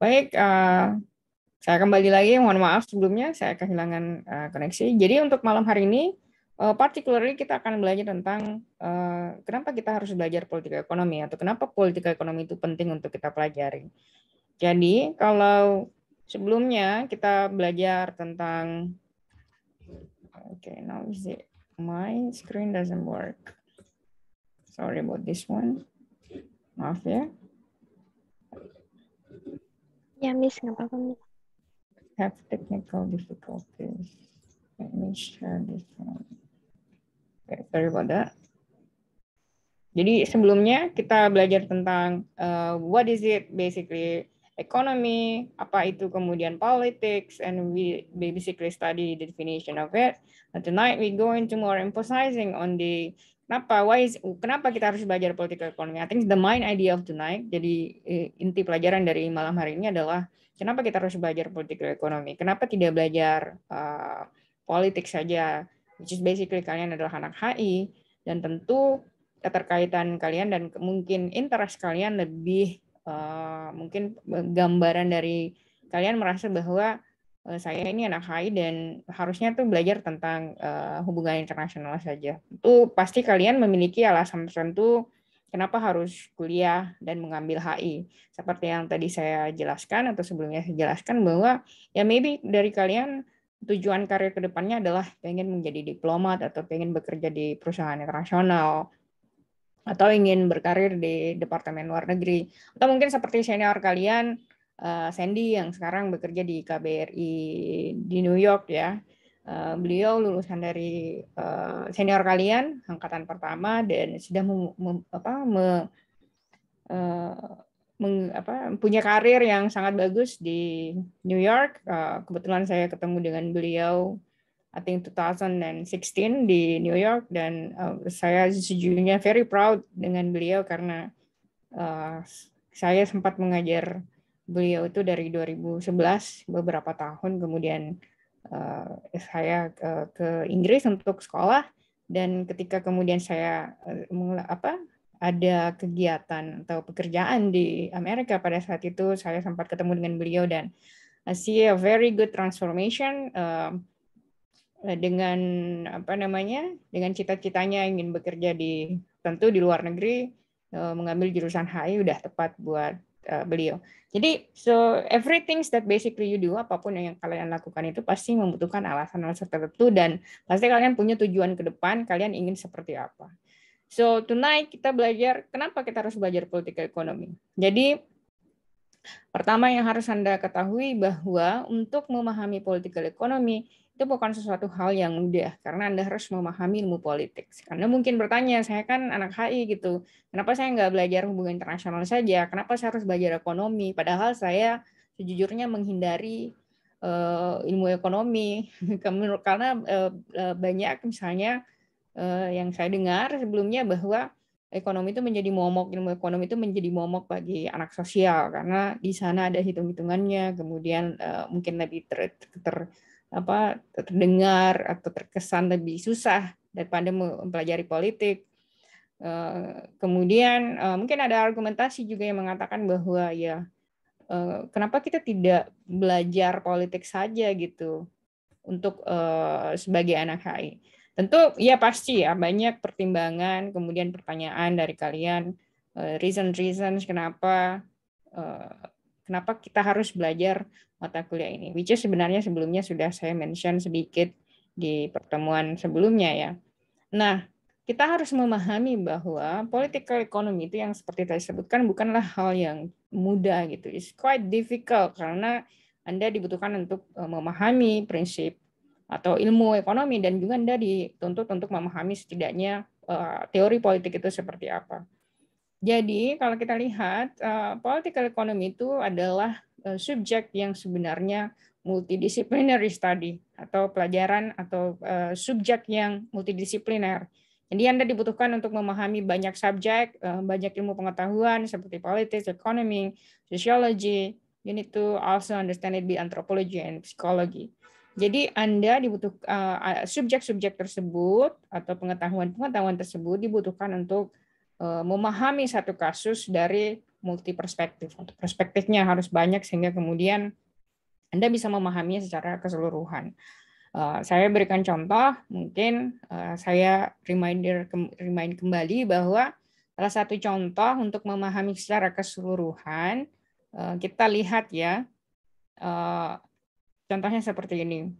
Baik, eh, saya kembali lagi. Mohon maaf sebelumnya saya kehilangan eh, koneksi. Jadi untuk malam hari ini, uh, particularly kita akan belajar tentang kenapa kita harus belajar politik ekonomi atau kenapa politik ekonomi itu penting untuk kita pelajari. Jadi kalau sebelumnya kita belajar tentang, oke, okay, now is it my screen doesn't work. Sorry about this one. Maaf ya. Ya, Miss, nggak apa-apa, Miss. Have technical difficulties. Let me share this one. Okay, sorry about that. Jadi sebelumnya kita belajar tentang uh, what is it basically economy, apa itu kemudian politics, and we basically study the definition of it. But tonight we go into more emphasizing on the Kenapa? Why is, kenapa kita harus belajar political economy? I think the main idea of tonight, jadi eh, inti pelajaran dari malam hari ini adalah kenapa kita harus belajar political economy? Kenapa tidak belajar uh, politik saja? Which is basically kalian adalah anak HI dan tentu keterkaitan kalian dan mungkin interest kalian lebih uh, mungkin gambaran dari kalian merasa bahwa Eh, saya ini anak HI dan harusnya tuh belajar tentang uh, hubungan internasional saja. Itu pasti kalian memiliki alasan tertentu kenapa harus kuliah dan mengambil HI. Seperti yang tadi saya jelaskan atau sebelumnya saya jelaskan bahwa ya maybe dari kalian tujuan karir kedepannya adalah pengen menjadi diplomat atau pengen bekerja di perusahaan internasional atau ingin berkarir di Departemen Luar Negeri atau mungkin seperti senior kalian Eh, Sandy yang sekarang bekerja di KBRI di New York ya. Eh, beliau lulusan dari eh, senior kalian angkatan pertama dan sudah apa, me, meng, apa, punya karir yang sangat bagus di New York. kebetulan saya ketemu dengan beliau I think 2016 di New York dan uh, saya sejujurnya very proud dengan beliau karena uh, saya sempat mengajar beliau itu dari 2011 beberapa tahun kemudian uh, saya ke, eh, ke Inggris untuk sekolah dan ketika kemudian saya uh, apa ada kegiatan atau pekerjaan di Amerika pada saat itu saya sempat ketemu dengan beliau dan I see a very good transformation uh, dengan apa namanya dengan cita-citanya ingin bekerja di tentu di luar negeri uh, mengambil jurusan HI udah tepat buat uh, beliau. Jadi so everything that basically you do apapun yang kalian lakukan itu pasti membutuhkan alasan-alasan tertentu dan pasti kalian punya tujuan ke depan kalian ingin seperti apa. So tonight kita belajar kenapa kita harus belajar political economy. Jadi pertama yang harus Anda ketahui bahwa untuk memahami political economy itu bukan sesuatu hal yang mudah karena Anda harus memahami ilmu politik. Anda mungkin bertanya, saya kan anak HI gitu, kenapa saya nggak belajar hubungan internasional saja? Kenapa saya harus belajar ekonomi? Padahal saya sejujurnya menghindari eh, ilmu ekonomi karena eh, eh, banyak misalnya yang saya dengar sebelumnya bahwa ekonomi itu menjadi momok ilmu ekonomi itu menjadi momok bagi anak sosial karena di sana ada hitung hitungannya kemudian mungkin lebih ter, ter apa terdengar atau terkesan lebih susah daripada mempelajari politik. Eh, kemudian eh, mungkin ada argumentasi juga yang mengatakan bahwa ya eh, kenapa kita tidak belajar politik saja gitu untuk sebagai anak HI. Tentu ya pasti ya banyak pertimbangan, kemudian pertanyaan dari kalian reason reasons kenapa kenapa kita harus belajar mata kuliah ini. Which is sebenarnya sebelumnya sudah saya mention sedikit di pertemuan sebelumnya ya. Nah, kita harus memahami bahwa political economy itu yang seperti tadi sebutkan bukanlah hal yang mudah gitu. It's quite difficult karena Anda dibutuhkan untuk e, memahami prinsip atau ilmu ekonomi dan juga Anda dituntut untuk memahami setidaknya e, teori politik itu seperti apa. Jadi kalau kita lihat uh, political economy itu adalah eh, subjek yang sebenarnya multidisciplinary study atau pelajaran atau eh, subjek yang multidisipliner. Jadi Anda dibutuhkan untuk memahami banyak subjek, banyak ilmu pengetahuan seperti politics, economy, sociology. You need to also understand it be anthropology and psychology. Jadi Anda dibutuhkan subjek-subjek tersebut atau pengetahuan-pengetahuan tersebut dibutuhkan untuk Eh, memahami satu kasus dari multi perspektif. perspektifnya harus banyak sehingga kemudian Anda bisa memahaminya secara keseluruhan. Eh, saya berikan contoh, mungkin eh, saya reminder remind kembali bahwa salah satu contoh untuk memahami secara keseluruhan kita lihat ya contohnya seperti ini.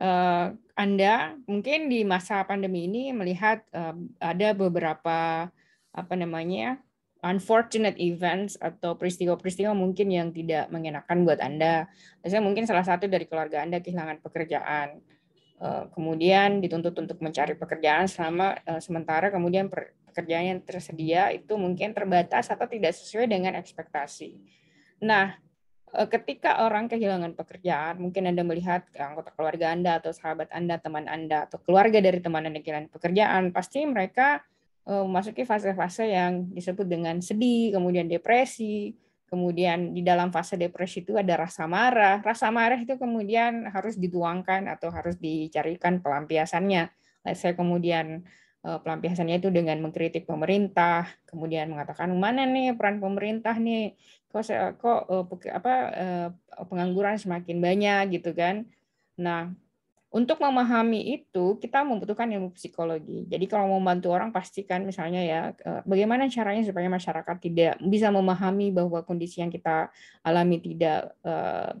Eh, Anda mungkin di masa pandemi ini melihat eh, ada beberapa apa namanya unfortunate events atau peristiwa-peristiwa mungkin yang tidak mengenakan buat Anda. Misalnya mungkin salah satu dari keluarga Anda kehilangan pekerjaan. Eh, kemudian dituntut untuk mencari pekerjaan selama sementara kemudian pekerjaan yang tersedia itu mungkin terbatas atau tidak sesuai dengan ekspektasi. Nah, Eh, ketika orang kehilangan pekerjaan, mungkin Anda melihat anggota keluarga Anda atau sahabat Anda, teman Anda atau keluarga dari teman Anda kehilangan pekerjaan, pasti mereka eh, memasuki fase-fase yang disebut dengan sedih, kemudian depresi, kemudian di dalam fase depresi itu ada rasa marah. Rasa marah itu kemudian harus dituangkan atau harus dicarikan pelampiasannya. saya kemudian eh, pelampiasannya itu dengan mengkritik pemerintah, kemudian mengatakan mana nih peran pemerintah nih kok kok eh, apa eh, pengangguran semakin banyak gitu kan. Nah, untuk memahami itu kita membutuhkan ilmu psikologi. Jadi kalau mau membantu orang pastikan misalnya ya eh, bagaimana caranya supaya masyarakat tidak bisa memahami bahwa kondisi yang kita alami tidak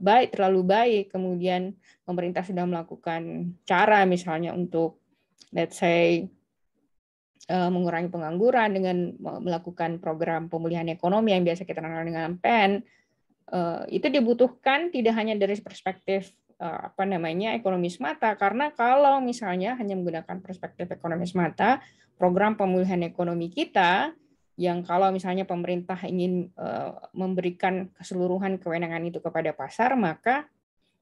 baik terlalu baik. Kemudian pemerintah sudah melakukan cara misalnya untuk let's say Eh, mengurangi pengangguran dengan melakukan program pemulihan ekonomi yang biasa kita kenal dengan PEN eh, itu dibutuhkan tidak hanya dari perspektif eh, apa namanya ekonomi semata karena kalau misalnya hanya menggunakan perspektif ekonomi semata program pemulihan ekonomi kita yang kalau misalnya pemerintah ingin memberikan keseluruhan kewenangan itu kepada pasar maka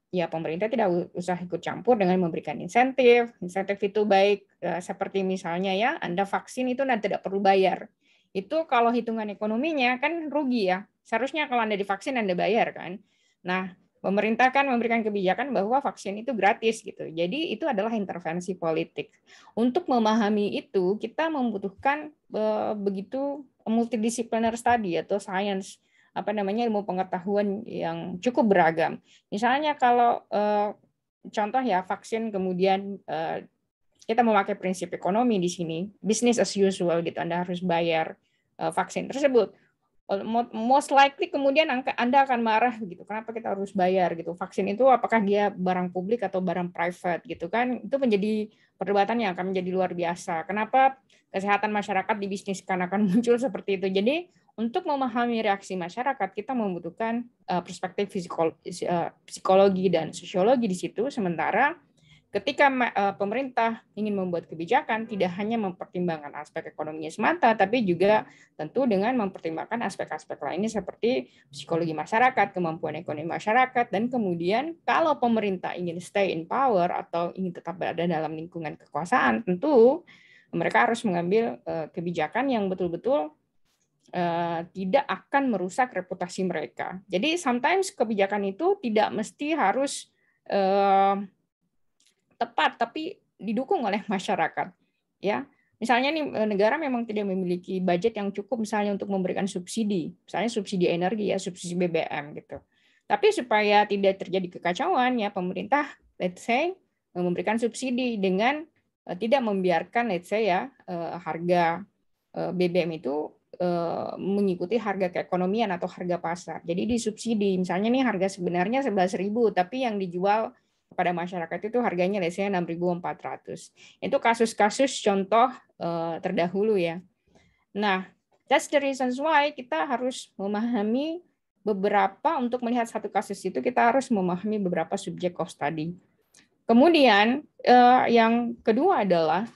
ya pemerintah tidak usah ikut campur dengan memberikan insentif. Insentif itu baik eh, seperti misalnya ya Anda vaksin itu nanti tidak perlu bayar. Itu kalau hitungan ekonominya kan rugi ya. Seharusnya kalau Anda divaksin Anda bayar kan. Nah, pemerintah kan memberikan kebijakan bahwa vaksin itu gratis gitu. Jadi itu adalah intervensi politik. Untuk memahami itu kita membutuhkan eh, begitu multidisipliner study atau science apa namanya ilmu pengetahuan yang cukup beragam. Misalnya kalau eh, contoh ya vaksin kemudian eh, kita memakai prinsip ekonomi di sini, bisnis as usual gitu, Anda harus bayar eh, vaksin tersebut. Most likely kemudian Anda akan marah gitu. Kenapa kita harus bayar gitu? Vaksin itu apakah dia barang publik atau barang private gitu kan? Itu menjadi perdebatan yang akan menjadi luar biasa. Kenapa kesehatan masyarakat dibisniskan akan muncul seperti itu? Jadi untuk memahami reaksi masyarakat kita membutuhkan eh, perspektif eh, psikologi dan sosiologi di situ sementara ketika eh, pemerintah ingin membuat kebijakan tidak hanya mempertimbangkan aspek ekonominya semata tapi juga tentu dengan mempertimbangkan aspek-aspek lainnya seperti psikologi masyarakat, kemampuan ekonomi masyarakat dan kemudian kalau pemerintah ingin stay in power atau ingin tetap berada dalam lingkungan kekuasaan tentu mereka harus mengambil kebijakan yang betul-betul Eh, tidak akan merusak reputasi mereka. Jadi sometimes kebijakan itu tidak mesti harus eh, tepat, tapi didukung oleh masyarakat. Ya, misalnya nih eh, negara memang tidak memiliki budget yang cukup misalnya untuk memberikan subsidi, misalnya subsidi energi ya, subsidi BBM gitu. Tapi supaya tidak terjadi kekacauan ya pemerintah let's say memberikan subsidi dengan tidak membiarkan let's say ya harga BBM itu Eh, mengikuti harga keekonomian atau harga pasar. Jadi disubsidi. Misalnya nih harga sebenarnya 11.000 tapi yang dijual kepada masyarakat itu harganya biasanya 6.400. Itu kasus-kasus contoh eh, terdahulu ya. Nah, that's the reasons why kita harus memahami beberapa untuk melihat satu kasus itu kita harus memahami beberapa subjek of study. Kemudian eh, yang kedua adalah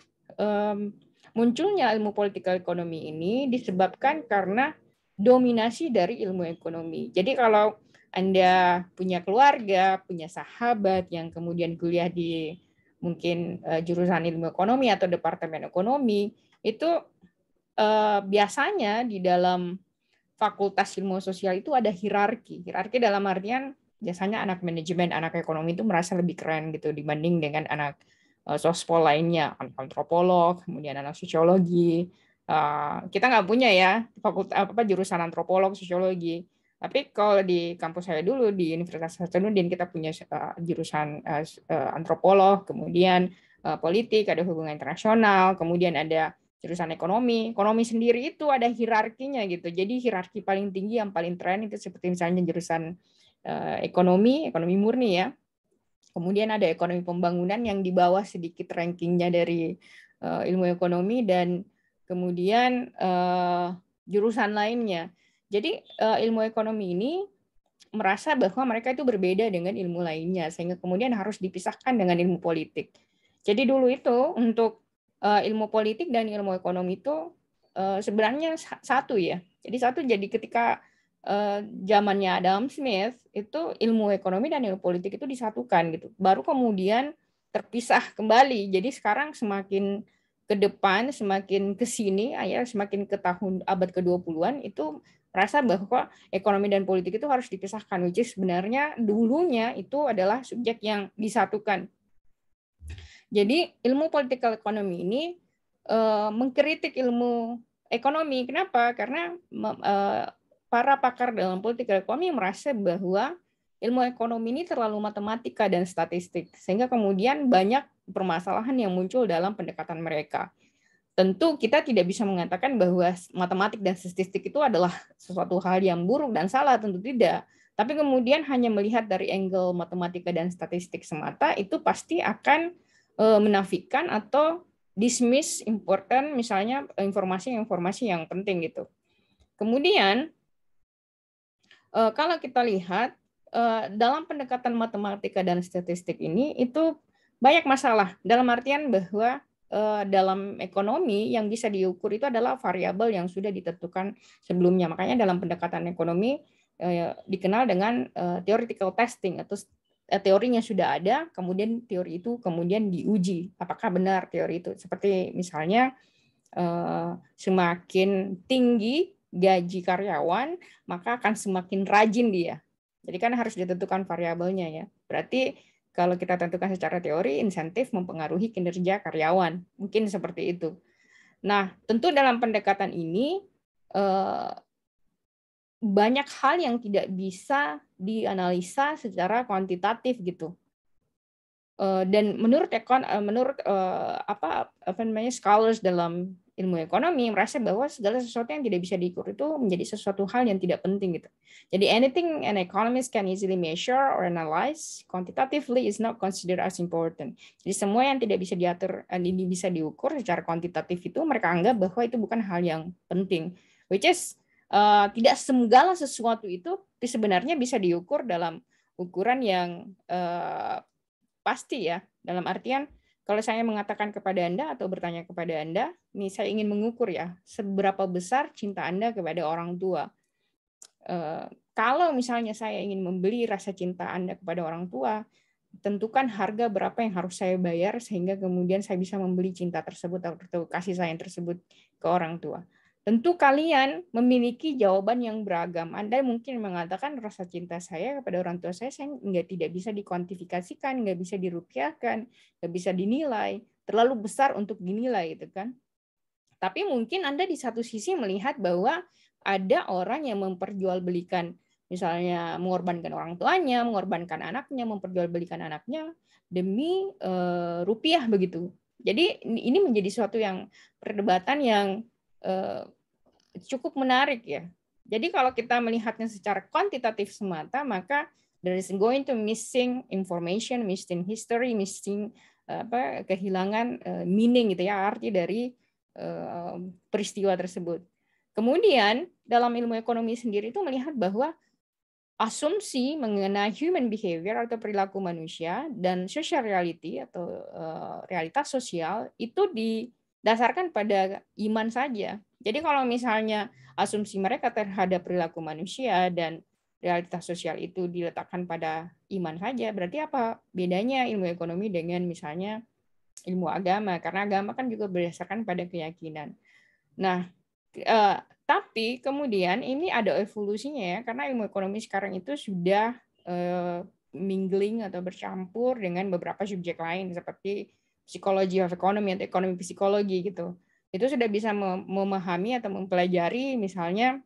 Munculnya ilmu political economy ini disebabkan karena dominasi dari ilmu ekonomi. Jadi kalau Anda punya keluarga, punya sahabat yang kemudian kuliah di mungkin eh, jurusan ilmu ekonomi atau departemen ekonomi, itu eh, biasanya di dalam fakultas ilmu sosial itu ada hierarki. Hierarki dalam artian biasanya anak manajemen, anak ekonomi itu merasa lebih keren gitu dibanding dengan anak Eh, sospol lainnya, antropolog, kemudian anak sosiologi. Eh, kita nggak punya ya fakultas apa jurusan antropolog, sosiologi. Tapi kalau di kampus saya dulu di Universitas Hasanuddin kita punya eh, jurusan antropolog, kemudian politik, ada hubungan internasional, kemudian ada jurusan ekonomi. Ekonomi sendiri itu ada hierarkinya gitu. Jadi hierarki paling tinggi yang paling tren itu seperti misalnya jurusan ekonomi, ekonomi murni ya. Kemudian ada ekonomi pembangunan yang di bawah sedikit rankingnya dari uh, ilmu ekonomi dan kemudian uh, jurusan lainnya. Jadi uh, ilmu ekonomi ini merasa bahwa mereka itu berbeda dengan ilmu lainnya sehingga kemudian harus dipisahkan dengan ilmu politik. Jadi dulu itu untuk uh, ilmu politik dan ilmu ekonomi itu uh, sebenarnya satu ya. Jadi satu jadi ketika Eh, zamannya Adam Smith itu ilmu ekonomi dan ilmu politik itu disatukan gitu. Baru kemudian terpisah kembali. Jadi sekarang semakin ke depan, semakin ke sini, ah ya semakin ke tahun abad ke-20-an itu merasa bahwa ekonomi dan politik itu harus dipisahkan which is sebenarnya dulunya itu adalah subjek yang disatukan. Jadi ilmu political economy ini uh, mengkritik ilmu ekonomi. Kenapa? Karena uh, para pakar dalam politik ekonomi merasa bahwa ilmu ekonomi ini terlalu matematika dan statistik, sehingga kemudian banyak permasalahan yang muncul dalam pendekatan mereka. Tentu kita tidak bisa mengatakan bahwa matematik dan statistik itu adalah sesuatu hal yang buruk dan salah, tentu tidak. Tapi kemudian hanya melihat dari angle matematika dan statistik semata itu pasti akan e, menafikan atau dismiss important misalnya informasi-informasi yang penting gitu. Kemudian uh, kalau kita lihat uh, dalam pendekatan matematika dan statistik ini itu banyak masalah dalam artian bahwa eh, dalam ekonomi yang bisa diukur itu adalah variabel yang sudah ditentukan sebelumnya. Makanya dalam pendekatan ekonomi uh, dikenal dengan uh, theoretical testing atau teorinya sudah ada, kemudian teori itu kemudian diuji apakah benar teori itu. Seperti misalnya semakin tinggi gaji karyawan, maka akan semakin rajin dia. Jadi kan harus ditentukan variabelnya ya. Berarti kalau kita tentukan secara teori, insentif mempengaruhi kinerja karyawan. Mungkin seperti itu. Nah, tentu dalam pendekatan ini eh, banyak hal yang tidak bisa dianalisa secara kuantitatif gitu. Eh, dan menurut ekon, eh, menurut apa apa namanya scholars dalam ilmu ekonomi merasa bahwa segala sesuatu yang tidak bisa diukur itu menjadi sesuatu hal yang tidak penting gitu. Jadi anything an economist can easily measure or analyze quantitatively is not considered as important. Jadi semua yang tidak bisa diatur ini eh, bisa diukur secara kuantitatif itu mereka anggap bahwa itu bukan hal yang penting. Which is uh, tidak segala sesuatu itu sebenarnya bisa diukur dalam ukuran yang uh, pasti ya. Dalam artian kalau saya mengatakan kepada Anda atau bertanya kepada Anda, ini saya ingin mengukur ya, seberapa besar cinta Anda kepada orang tua. Eh, kalau misalnya saya ingin membeli rasa cinta Anda kepada orang tua, tentukan harga berapa yang harus saya bayar sehingga kemudian saya bisa membeli cinta tersebut atau kasih sayang tersebut ke orang tua. Tentu kalian memiliki jawaban yang beragam. Anda mungkin mengatakan rasa cinta saya kepada orang tua saya, saya nggak tidak bisa dikuantifikasikan, nggak bisa dirupiahkan, nggak bisa dinilai, terlalu besar untuk dinilai gitu kan. Tapi mungkin Anda di satu sisi melihat bahwa ada orang yang memperjualbelikan misalnya mengorbankan orang tuanya, mengorbankan anaknya, memperjualbelikan anaknya demi uh, rupiah begitu. Jadi ini menjadi suatu yang perdebatan yang Eh, cukup menarik ya. Jadi kalau kita melihatnya secara kuantitatif semata, maka there is going to missing information, missing history, missing eh, apa kehilangan eh, meaning gitu ya arti dari peristiwa tersebut. Kemudian dalam ilmu ekonomi sendiri itu melihat bahwa asumsi mengenai human behavior atau perilaku manusia dan social reality atau realitas sosial itu di dasarkan pada iman saja. Jadi kalau misalnya asumsi mereka terhadap perilaku manusia dan realitas sosial itu diletakkan pada iman saja, berarti apa bedanya ilmu ekonomi dengan misalnya ilmu agama? Karena agama kan juga berdasarkan pada keyakinan. Nah, eh, tapi kemudian ini ada evolusinya ya, karena ilmu ekonomi sekarang itu sudah eh, mingling atau bercampur dengan beberapa subjek lain seperti Psikologi of Economy atau ekonomi psikologi gitu. Itu sudah bisa memahami atau mempelajari misalnya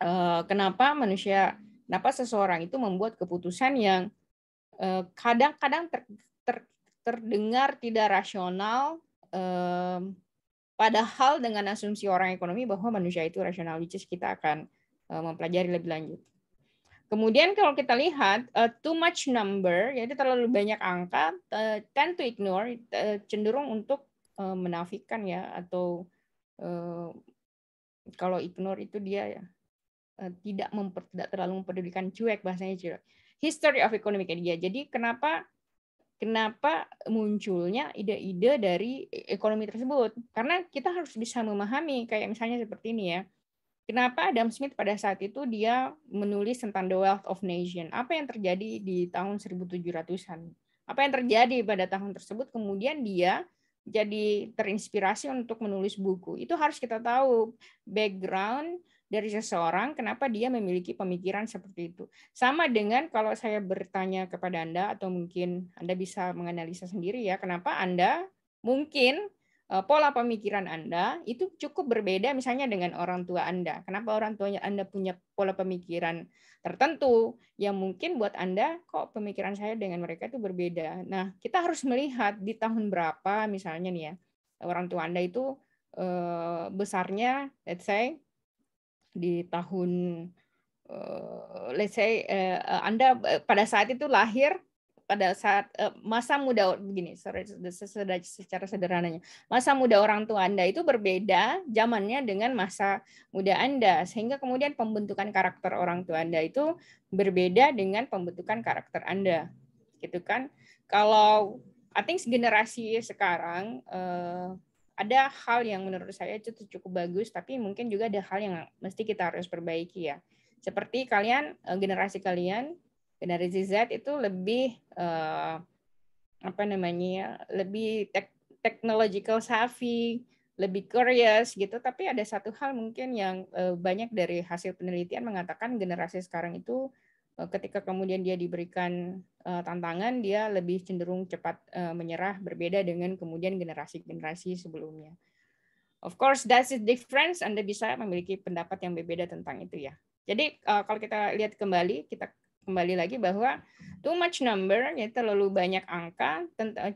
eh, kenapa manusia, kenapa seseorang itu membuat keputusan yang eh, kadang-kadang ter, ter, terdengar tidak rasional, eh, padahal dengan asumsi orang ekonomi bahwa manusia itu rasional, which is kita akan mempelajari lebih lanjut. Kemudian kalau kita lihat uh, too much number, yaitu terlalu banyak angka, uh, tend to ignore, uh, cenderung untuk uh, menafikan ya atau uh, kalau ignore itu dia ya uh, tidak memper, tidak terlalu mempedulikan cuek bahasanya cuek. History of economic idea. Jadi kenapa kenapa munculnya ide-ide dari e-, ekonomi tersebut? Karena kita harus bisa memahami kayak misalnya seperti ini ya. Kenapa Adam Smith pada saat itu dia menulis tentang The Wealth of Nations? Apa yang terjadi di tahun 1700-an? Apa yang terjadi pada tahun tersebut? Kemudian dia jadi terinspirasi untuk menulis buku. Itu harus kita tahu background dari seseorang kenapa dia memiliki pemikiran seperti itu. Sama dengan kalau saya bertanya kepada Anda atau mungkin Anda bisa menganalisa sendiri ya, kenapa Anda mungkin Eh, pola pemikiran Anda itu cukup berbeda misalnya dengan orang tua Anda. Kenapa orang tuanya Anda punya pola pemikiran tertentu yang mungkin buat Anda kok pemikiran saya dengan mereka itu berbeda. Nah, kita harus melihat di tahun berapa misalnya nih ya. Orang tua Anda itu eh, besarnya let's say di tahun eh, let's say Anda pada saat itu lahir pada saat uh, masa muda begini sorry, secara sederhananya masa muda orang tua anda itu berbeda zamannya dengan masa muda anda sehingga kemudian pembentukan karakter orang tua anda itu berbeda dengan pembentukan karakter anda gitu kan kalau I think generasi sekarang uh, ada hal yang menurut saya itu cukup bagus tapi mungkin juga ada hal yang mesti kita harus perbaiki ya seperti kalian eh, generasi kalian generasi Z itu lebih uh, apa namanya ya, lebih tek technological savvy lebih curious gitu tapi ada satu hal mungkin yang uh, banyak dari hasil penelitian mengatakan generasi sekarang itu uh, ketika kemudian dia diberikan uh, tantangan dia lebih cenderung cepat uh, menyerah berbeda dengan kemudian generasi-generasi sebelumnya of course that's the difference Anda bisa memiliki pendapat yang berbeda tentang itu ya jadi kalau kita lihat kembali kita kembali lagi bahwa too much number ya terlalu banyak angka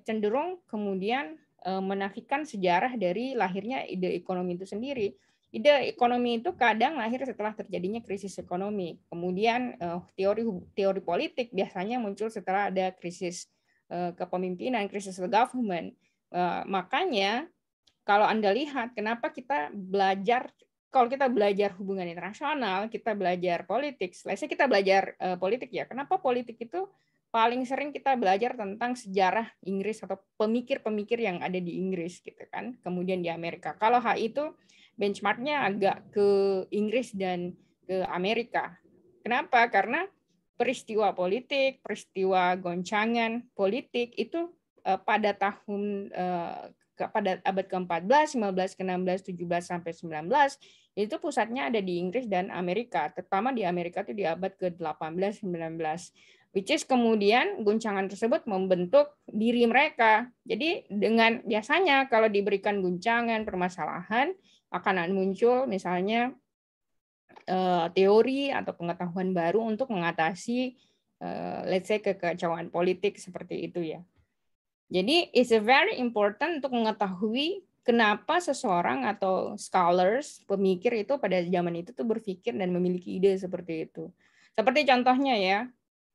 cenderung kemudian eh, menafikan sejarah dari lahirnya ide ekonomi itu sendiri. Ide ekonomi itu kadang lahir setelah terjadinya krisis ekonomi. Kemudian eh, teori teori politik biasanya muncul setelah ada krisis eh, kepemimpinan, krisis government. Makanya kalau Anda lihat kenapa kita belajar kalau kita belajar hubungan internasional, kita belajar politik, selesai kita belajar uh, politik ya. Kenapa politik itu paling sering kita belajar tentang sejarah Inggris atau pemikir-pemikir yang ada di Inggris gitu kan. Kemudian di Amerika. Kalau HI itu benchmarknya agak ke Inggris dan ke Amerika. Kenapa? Karena peristiwa politik, peristiwa goncangan politik itu uh, pada tahun uh, pada abad ke-14, 15, ke-16, 17 sampai 19 itu pusatnya ada di Inggris dan Amerika, terutama di Amerika itu di abad ke-18, 19. Which is kemudian guncangan tersebut membentuk diri mereka. Jadi dengan biasanya kalau diberikan guncangan, permasalahan akan muncul misalnya eh, teori atau pengetahuan baru untuk mengatasi eh, let's say kekacauan politik seperti itu ya. Jadi it's a very important untuk mengetahui kenapa seseorang atau scholars, pemikir itu pada zaman itu tuh berpikir dan memiliki ide seperti itu. Seperti contohnya ya,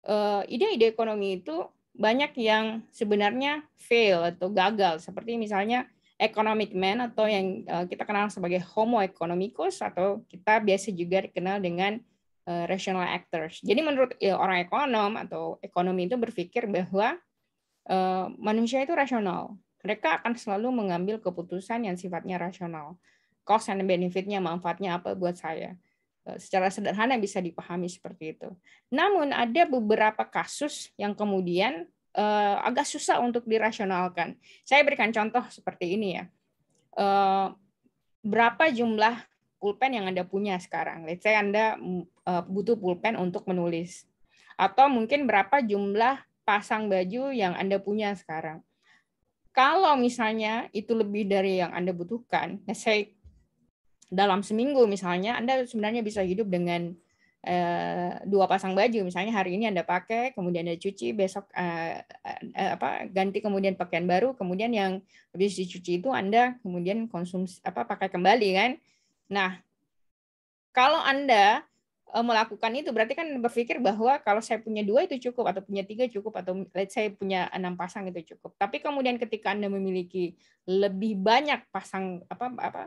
eh, ide-ide ekonomi itu banyak yang sebenarnya fail atau gagal. Seperti misalnya economic man atau yang eh, kita kenal sebagai homo economicus atau kita biasa juga dikenal dengan eh, rational actors. Jadi menurut orang ekonom atau ekonomi itu berpikir bahwa Eh, manusia itu rasional. Mereka akan selalu mengambil keputusan yang sifatnya rasional. Cost and benefitnya, manfaatnya apa buat saya. Eh, secara sederhana bisa dipahami seperti itu. Namun ada beberapa kasus yang kemudian eh, agak susah untuk dirasionalkan. Saya berikan contoh seperti ini ya. berapa jumlah pulpen yang Anda punya sekarang? Let's say Anda mm, butuh pulpen untuk menulis. Atau mungkin berapa jumlah pasang baju yang Anda punya sekarang. Kalau misalnya itu lebih dari yang Anda butuhkan, saya dalam seminggu misalnya Anda sebenarnya bisa hidup dengan eh, dua pasang baju. Misalnya hari ini Anda pakai, kemudian Anda cuci, besok eh, eh, apa ganti kemudian pakaian baru, kemudian yang habis dicuci itu Anda kemudian konsumsi apa pakai kembali kan. Nah, kalau Anda Eh, melakukan itu berarti kan berpikir bahwa kalau saya punya dua itu cukup atau punya tiga cukup atau let's say punya enam pasang itu cukup tapi kemudian ketika anda memiliki lebih banyak pasang apa apa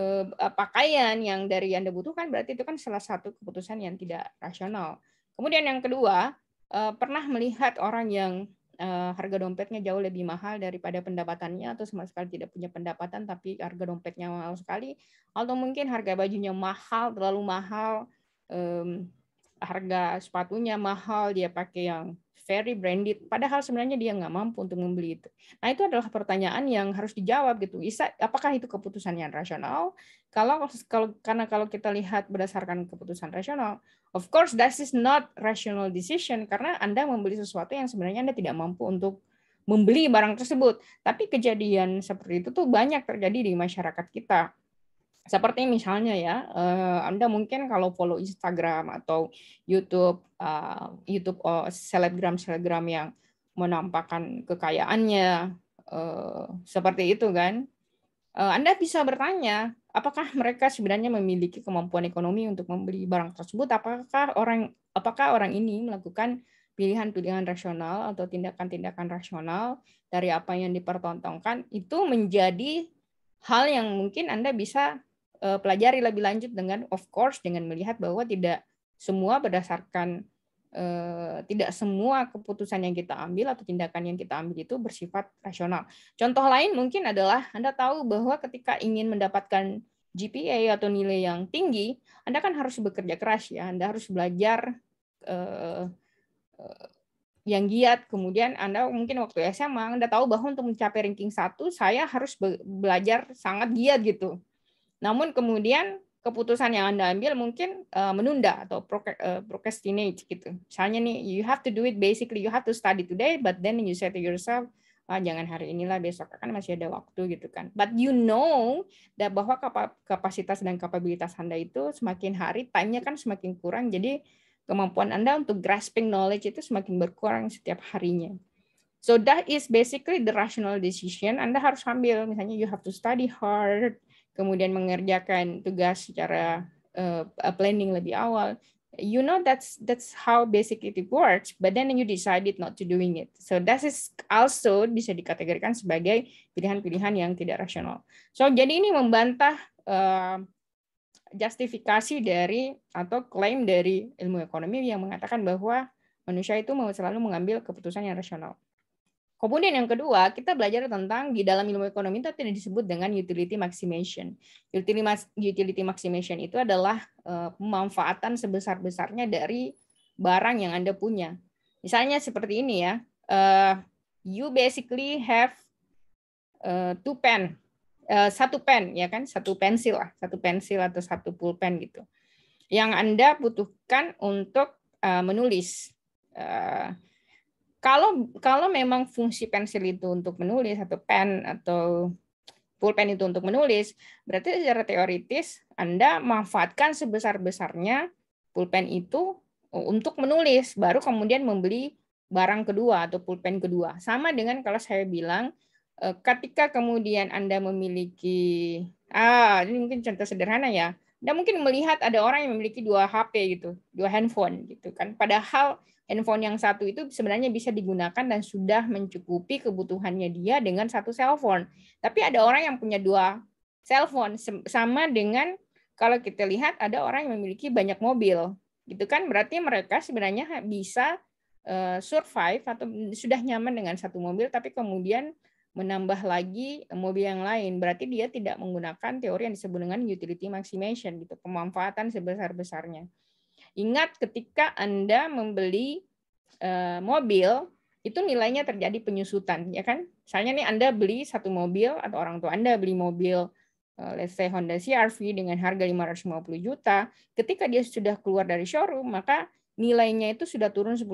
eh, pakaian yang dari anda butuhkan berarti itu kan salah satu keputusan yang tidak rasional kemudian yang kedua eh, pernah melihat orang yang eh, harga dompetnya jauh lebih mahal daripada pendapatannya atau sama sekali tidak punya pendapatan tapi harga dompetnya mahal sekali atau mungkin harga bajunya mahal terlalu mahal um, harga sepatunya mahal, dia pakai yang very branded. Padahal sebenarnya dia nggak mampu untuk membeli itu. Nah itu adalah pertanyaan yang harus dijawab gitu. Isa, apakah itu keputusan yang rasional? Kalau kalau karena kalau kita lihat berdasarkan keputusan rasional, of course that is not rational decision karena anda membeli sesuatu yang sebenarnya anda tidak mampu untuk membeli barang tersebut. Tapi kejadian seperti itu tuh banyak terjadi di masyarakat kita. Seperti misalnya ya, uh, Anda mungkin kalau follow Instagram atau YouTube, uh, YouTube uh, oh, selebgram selebgram yang menampakkan kekayaannya uh, seperti itu kan, uh, Anda bisa bertanya apakah mereka sebenarnya memiliki kemampuan ekonomi untuk membeli barang tersebut? Apakah orang apakah orang ini melakukan pilihan-pilihan rasional atau tindakan-tindakan rasional dari apa yang dipertontonkan itu menjadi hal yang mungkin Anda bisa Eh, pelajari lebih lanjut dengan of course dengan melihat bahwa tidak semua berdasarkan eh, tidak semua keputusan yang kita ambil atau tindakan yang kita ambil itu bersifat rasional. Contoh lain mungkin adalah Anda tahu bahwa ketika ingin mendapatkan GPA atau nilai yang tinggi, Anda kan harus bekerja keras ya, Anda harus belajar eh, yang giat. Kemudian Anda mungkin waktu SMA Anda tahu bahwa untuk mencapai ranking satu saya harus belajar sangat giat gitu. Namun kemudian keputusan yang Anda ambil mungkin uh, menunda atau eh, procrastinate gitu. Misalnya nih, you have to do it basically, you have to study today, but then you say to yourself, ah, jangan hari inilah, besok kan masih ada waktu gitu kan. But you know that bahwa kapasitas dan kapabilitas Anda itu semakin hari, time-nya kan semakin kurang, jadi kemampuan Anda untuk grasping knowledge itu semakin berkurang setiap harinya. So that is basically the rational decision. Anda harus ambil, misalnya you have to study hard, kemudian mengerjakan tugas secara uh, planning lebih awal you know that's that's how basically it works but then you decided not to doing it so that is also bisa dikategorikan sebagai pilihan-pilihan yang tidak rasional so jadi ini membantah uh, justifikasi dari atau klaim dari ilmu ekonomi yang mengatakan bahwa manusia itu mau selalu mengambil keputusan yang rasional Kemudian yang kedua, kita belajar tentang di dalam ilmu ekonomi itu tidak disebut dengan utility maximization. Utility, maximization itu adalah eh, pemanfaatan sebesar-besarnya dari barang yang Anda punya. Misalnya seperti ini ya, eh, you basically have eh, two pen, satu pen ya kan, satu pensil lah, satu pensil atau satu pulpen gitu. Yang Anda butuhkan untuk menulis kalau kalau memang fungsi pensil itu untuk menulis atau pen atau pulpen itu untuk menulis, berarti secara teoritis Anda manfaatkan sebesar-besarnya pulpen itu untuk menulis, baru kemudian membeli barang kedua atau pulpen kedua. Sama dengan kalau saya bilang e, ketika kemudian Anda memiliki ah ini mungkin contoh sederhana ya. Anda mungkin melihat ada orang yang memiliki dua HP gitu, dua handphone gitu kan. Padahal handphone yang satu itu sebenarnya bisa digunakan dan sudah mencukupi kebutuhannya dia dengan satu cellphone. Tapi ada orang yang punya dua cellphone sama dengan kalau kita lihat ada orang yang memiliki banyak mobil. Gitu kan berarti mereka sebenarnya bisa eh, survive atau sudah nyaman dengan satu mobil tapi kemudian menambah lagi mobil yang lain berarti dia tidak menggunakan teori yang disebut dengan utility maximization gitu pemanfaatan sebesar besarnya Ingat ketika Anda membeli eh, mobil, itu nilainya terjadi penyusutan, ya kan? Misalnya nih Anda beli satu mobil atau orang tua Anda beli mobil eh, let's say Honda CRV dengan harga 550 juta, ketika dia sudah keluar dari showroom, maka nilainya itu sudah turun 10%.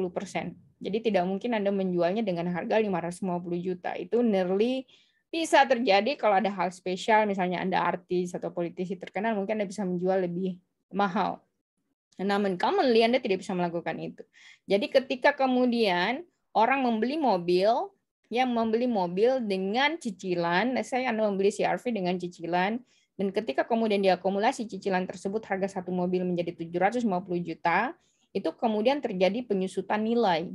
Jadi tidak mungkin Anda menjualnya dengan harga 550 juta. Itu nearly bisa terjadi kalau ada hal spesial, misalnya Anda artis atau politisi terkenal, mungkin Anda bisa menjual lebih mahal. Namun commonly Anda tidak bisa melakukan itu. Jadi ketika kemudian orang membeli mobil, yang membeli mobil dengan cicilan, saya Anda membeli CRV dengan cicilan, dan ketika kemudian diakumulasi cicilan tersebut harga satu mobil menjadi 750 juta, itu kemudian terjadi penyusutan nilai.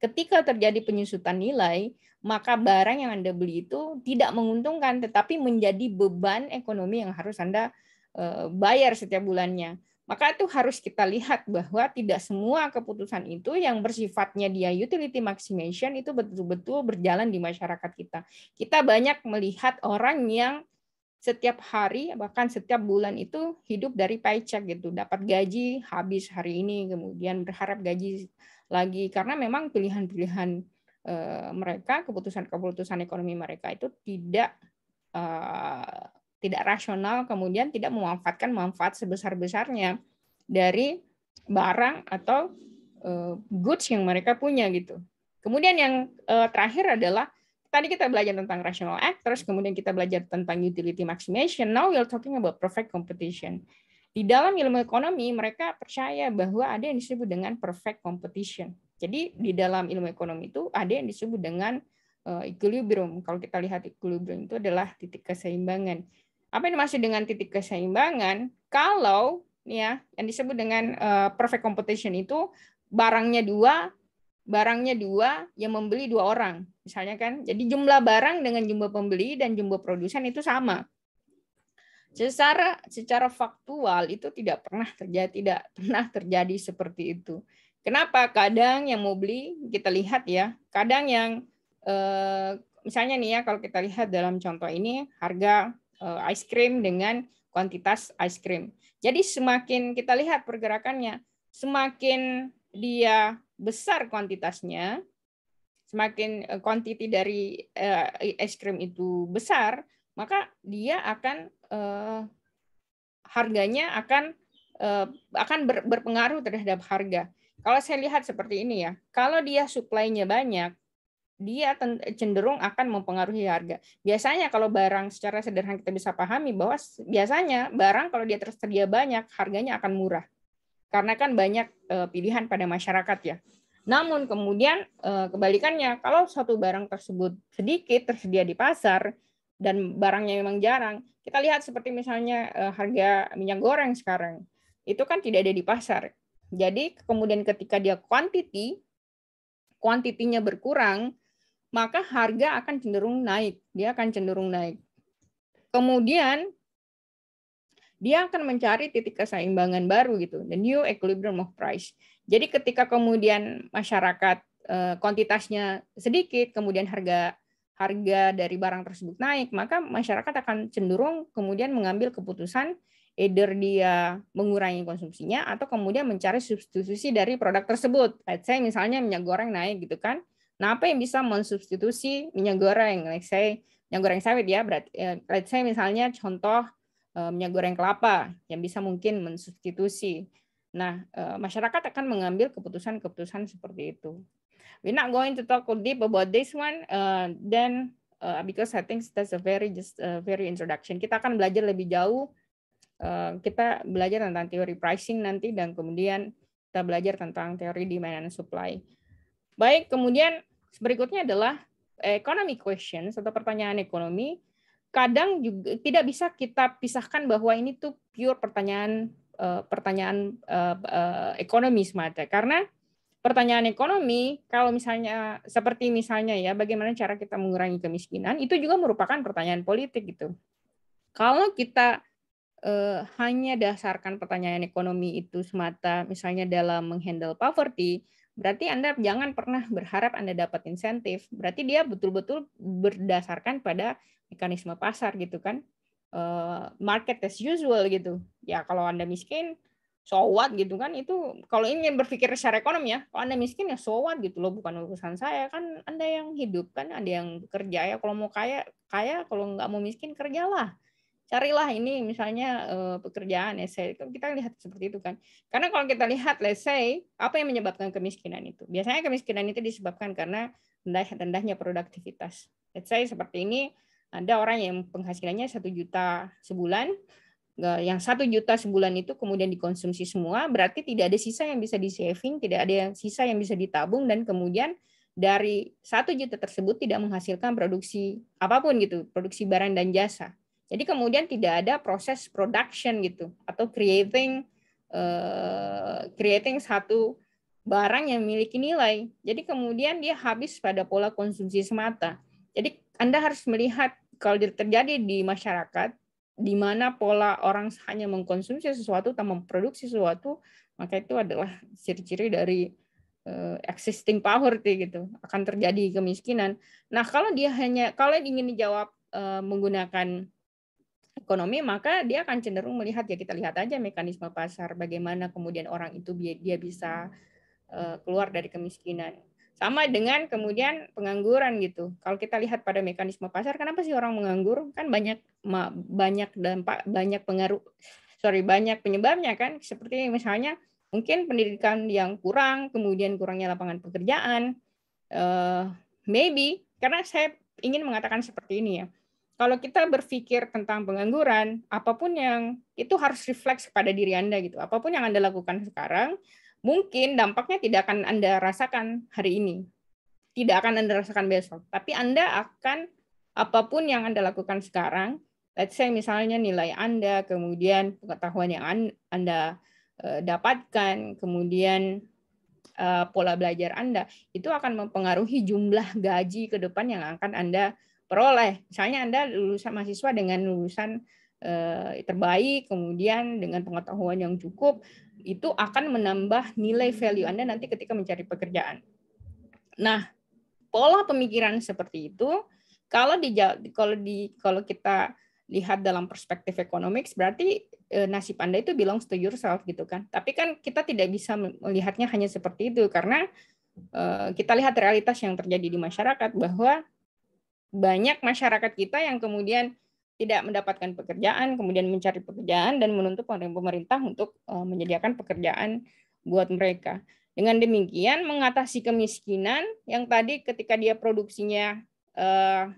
Ketika terjadi penyusutan nilai, maka barang yang Anda beli itu tidak menguntungkan tetapi menjadi beban ekonomi yang harus Anda eh, bayar setiap bulannya. Maka itu harus kita lihat bahwa tidak semua keputusan itu yang bersifatnya dia utility maximization itu betul-betul berjalan di masyarakat kita. Kita banyak melihat orang yang setiap hari bahkan setiap bulan itu hidup dari paycheck gitu dapat gaji habis hari ini kemudian berharap gaji lagi karena memang pilihan-pilihan eh, mereka keputusan-keputusan ekonomi mereka itu tidak eh, tidak rasional kemudian tidak memanfaatkan manfaat sebesar-besarnya dari barang atau eh, goods yang mereka punya gitu. Kemudian yang eh, terakhir adalah tadi kita belajar tentang rational actors, kemudian kita belajar tentang utility maximization. Now we are talking about perfect competition. Di dalam ilmu ekonomi, mereka percaya bahwa ada yang disebut dengan perfect competition. Jadi di dalam ilmu ekonomi itu ada yang disebut dengan eh, equilibrium. Kalau kita lihat equilibrium itu adalah titik keseimbangan. Apa yang dimaksud dengan titik keseimbangan? Kalau ya yang disebut dengan uh, perfect competition itu barangnya dua, barangnya dua yang membeli dua orang, misalnya kan. Jadi jumlah barang dengan jumlah pembeli dan jumlah produsen itu sama. Secara secara faktual itu tidak pernah terjadi tidak pernah terjadi seperti itu. Kenapa? Kadang yang mau beli kita lihat ya, kadang yang eh, misalnya nih ya kalau kita lihat dalam contoh ini harga Eh, ice cream dengan kuantitas ice cream. Jadi semakin kita lihat pergerakannya, semakin dia besar kuantitasnya, semakin kuantiti eh, dari eh, ice cream itu besar, maka dia akan harganya akan akan berpengaruh terhadap harga. Kalau saya lihat seperti ini ya, kalau dia suplainya banyak, dia cenderung akan mempengaruhi harga. Biasanya kalau barang secara sederhana kita bisa pahami bahwa biasanya barang kalau dia tersedia banyak harganya akan murah. Karena kan banyak eh, pilihan pada masyarakat ya. Namun kemudian eh, kebalikannya kalau satu barang tersebut sedikit tersedia di pasar dan barangnya memang jarang, kita lihat seperti misalnya eh, harga minyak goreng sekarang. Itu kan tidak ada di pasar. Jadi kemudian ketika dia quantity kuantitinya berkurang, maka harga akan cenderung naik. Dia akan cenderung naik. Kemudian dia akan mencari titik keseimbangan baru gitu, the new equilibrium of price. Jadi ketika kemudian masyarakat eh, kuantitasnya sedikit, kemudian harga harga dari barang tersebut naik, maka masyarakat akan cenderung kemudian mengambil keputusan either dia mengurangi konsumsinya atau kemudian mencari substitusi dari produk tersebut. Let's say misalnya minyak goreng naik gitu kan. Nah, apa yang bisa mensubstitusi minyak goreng? Like say, minyak goreng sawit ya, berarti ya, let's say misalnya contoh eh, minyak goreng kelapa yang bisa mungkin mensubstitusi. Nah, eh, masyarakat akan mengambil keputusan-keputusan seperti itu. We're not going to talk deep about this one, eh, then uh, because I think that's a very just a very introduction. Kita akan belajar lebih jauh. Uh, kita belajar tentang teori pricing nanti dan kemudian kita belajar tentang teori demand and supply. Baik, kemudian berikutnya adalah eh, economy questions atau pertanyaan ekonomi. Kadang juga tidak bisa kita pisahkan bahwa ini tuh pure pertanyaan eh, pertanyaan eh, ekonomi semata karena pertanyaan ekonomi kalau misalnya seperti misalnya ya bagaimana cara kita mengurangi kemiskinan itu juga merupakan pertanyaan politik gitu. Kalau kita hanya dasarkan pertanyaan ekonomi itu semata misalnya dalam menghandle poverty berarti Anda jangan pernah berharap Anda dapat insentif. Berarti dia betul-betul berdasarkan pada mekanisme pasar gitu kan. Eh, market as usual gitu. Ya kalau Anda miskin, so what gitu kan. Itu kalau ingin berpikir secara ekonomi ya, kalau Anda miskin ya so what gitu loh. Bukan urusan saya kan Anda yang hidup kan, Anda yang kerja ya. Kalau mau kaya, kaya. Kalau nggak mau miskin, kerjalah carilah ini misalnya uh, pekerjaan essay kan kita lihat seperti itu kan karena kalau kita lihat let's say apa yang menyebabkan kemiskinan itu biasanya kemiskinan itu disebabkan karena rendah rendahnya produktivitas let's say seperti ini ada orang yang penghasilannya satu juta sebulan yang satu juta sebulan itu kemudian dikonsumsi semua berarti tidak ada sisa yang bisa di saving tidak ada yang sisa yang bisa ditabung dan kemudian dari satu juta tersebut tidak menghasilkan produksi apapun gitu produksi barang dan jasa jadi kemudian tidak ada proses production gitu atau creating uh, creating satu barang yang memiliki nilai. Jadi kemudian dia habis pada pola konsumsi semata. Jadi Anda harus melihat kalau terjadi di masyarakat di mana pola orang hanya mengkonsumsi sesuatu tanpa memproduksi sesuatu, maka itu adalah ciri-ciri dari uh, existing poverty gitu. Akan terjadi kemiskinan. Nah, kalau dia hanya kalau ingin dijawab uh, menggunakan ekonomi, maka dia akan cenderung melihat ya kita lihat aja mekanisme pasar bagaimana kemudian orang itu dia bisa eh, keluar dari kemiskinan. Sama dengan kemudian pengangguran gitu. Kalau kita lihat pada mekanisme pasar, kenapa sih orang menganggur? Kan banyak banyak dampak, banyak pengaruh, sorry banyak penyebabnya kan. Seperti misalnya mungkin pendidikan yang kurang, kemudian kurangnya lapangan pekerjaan, uh, maybe karena saya ingin mengatakan seperti ini ya kalau kita berpikir tentang pengangguran, apapun yang itu harus refleks kepada diri Anda gitu. Apapun yang Anda lakukan sekarang, mungkin dampaknya tidak akan Anda rasakan hari ini. Tidak akan Anda rasakan besok, tapi Anda akan apapun yang Anda lakukan sekarang, let's say misalnya nilai Anda, kemudian pengetahuan yang Anda eh, dapatkan, kemudian eh, pola belajar Anda, itu akan mempengaruhi jumlah gaji ke depan yang akan Anda peroleh. Misalnya Anda lulusan mahasiswa dengan lulusan eh, terbaik, kemudian dengan pengetahuan yang cukup, itu akan menambah nilai value Anda nanti ketika mencari pekerjaan. Nah, pola pemikiran seperti itu kalau di kalau di kalau kita lihat dalam perspektif ekonomik berarti eh, nasib Anda itu belongs to yourself gitu kan. Tapi kan kita tidak bisa melihatnya hanya seperti itu karena eh, kita lihat realitas yang terjadi di masyarakat bahwa banyak masyarakat kita yang kemudian tidak mendapatkan pekerjaan, kemudian mencari pekerjaan dan menuntut pemerintah untuk eh, menyediakan pekerjaan buat mereka. Dengan demikian mengatasi kemiskinan yang tadi ketika dia produksinya uh,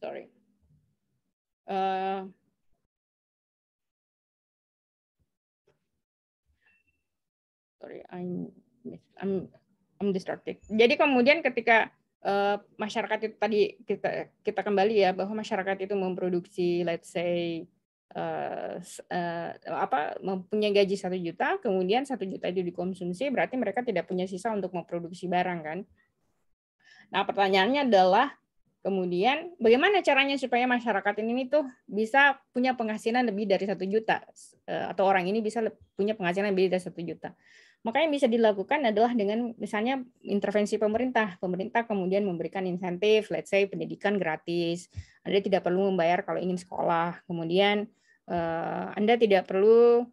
sorry uh, sorry I'm I'm destruktif. Jadi kemudian ketika uh, masyarakat itu tadi kita kita kembali ya bahwa masyarakat itu memproduksi let's say uh, uh, apa mempunyai gaji satu juta, kemudian satu juta itu dikonsumsi, berarti mereka tidak punya sisa untuk memproduksi barang kan? Nah pertanyaannya adalah kemudian bagaimana caranya supaya masyarakat ini tuh bisa punya penghasilan lebih dari satu juta atau orang ini bisa punya penghasilan lebih dari satu juta? Maka yang bisa dilakukan adalah dengan misalnya intervensi pemerintah. Pemerintah kemudian memberikan insentif, let's say pendidikan gratis. Anda tidak perlu membayar kalau ingin sekolah. Kemudian eh, Anda tidak perlu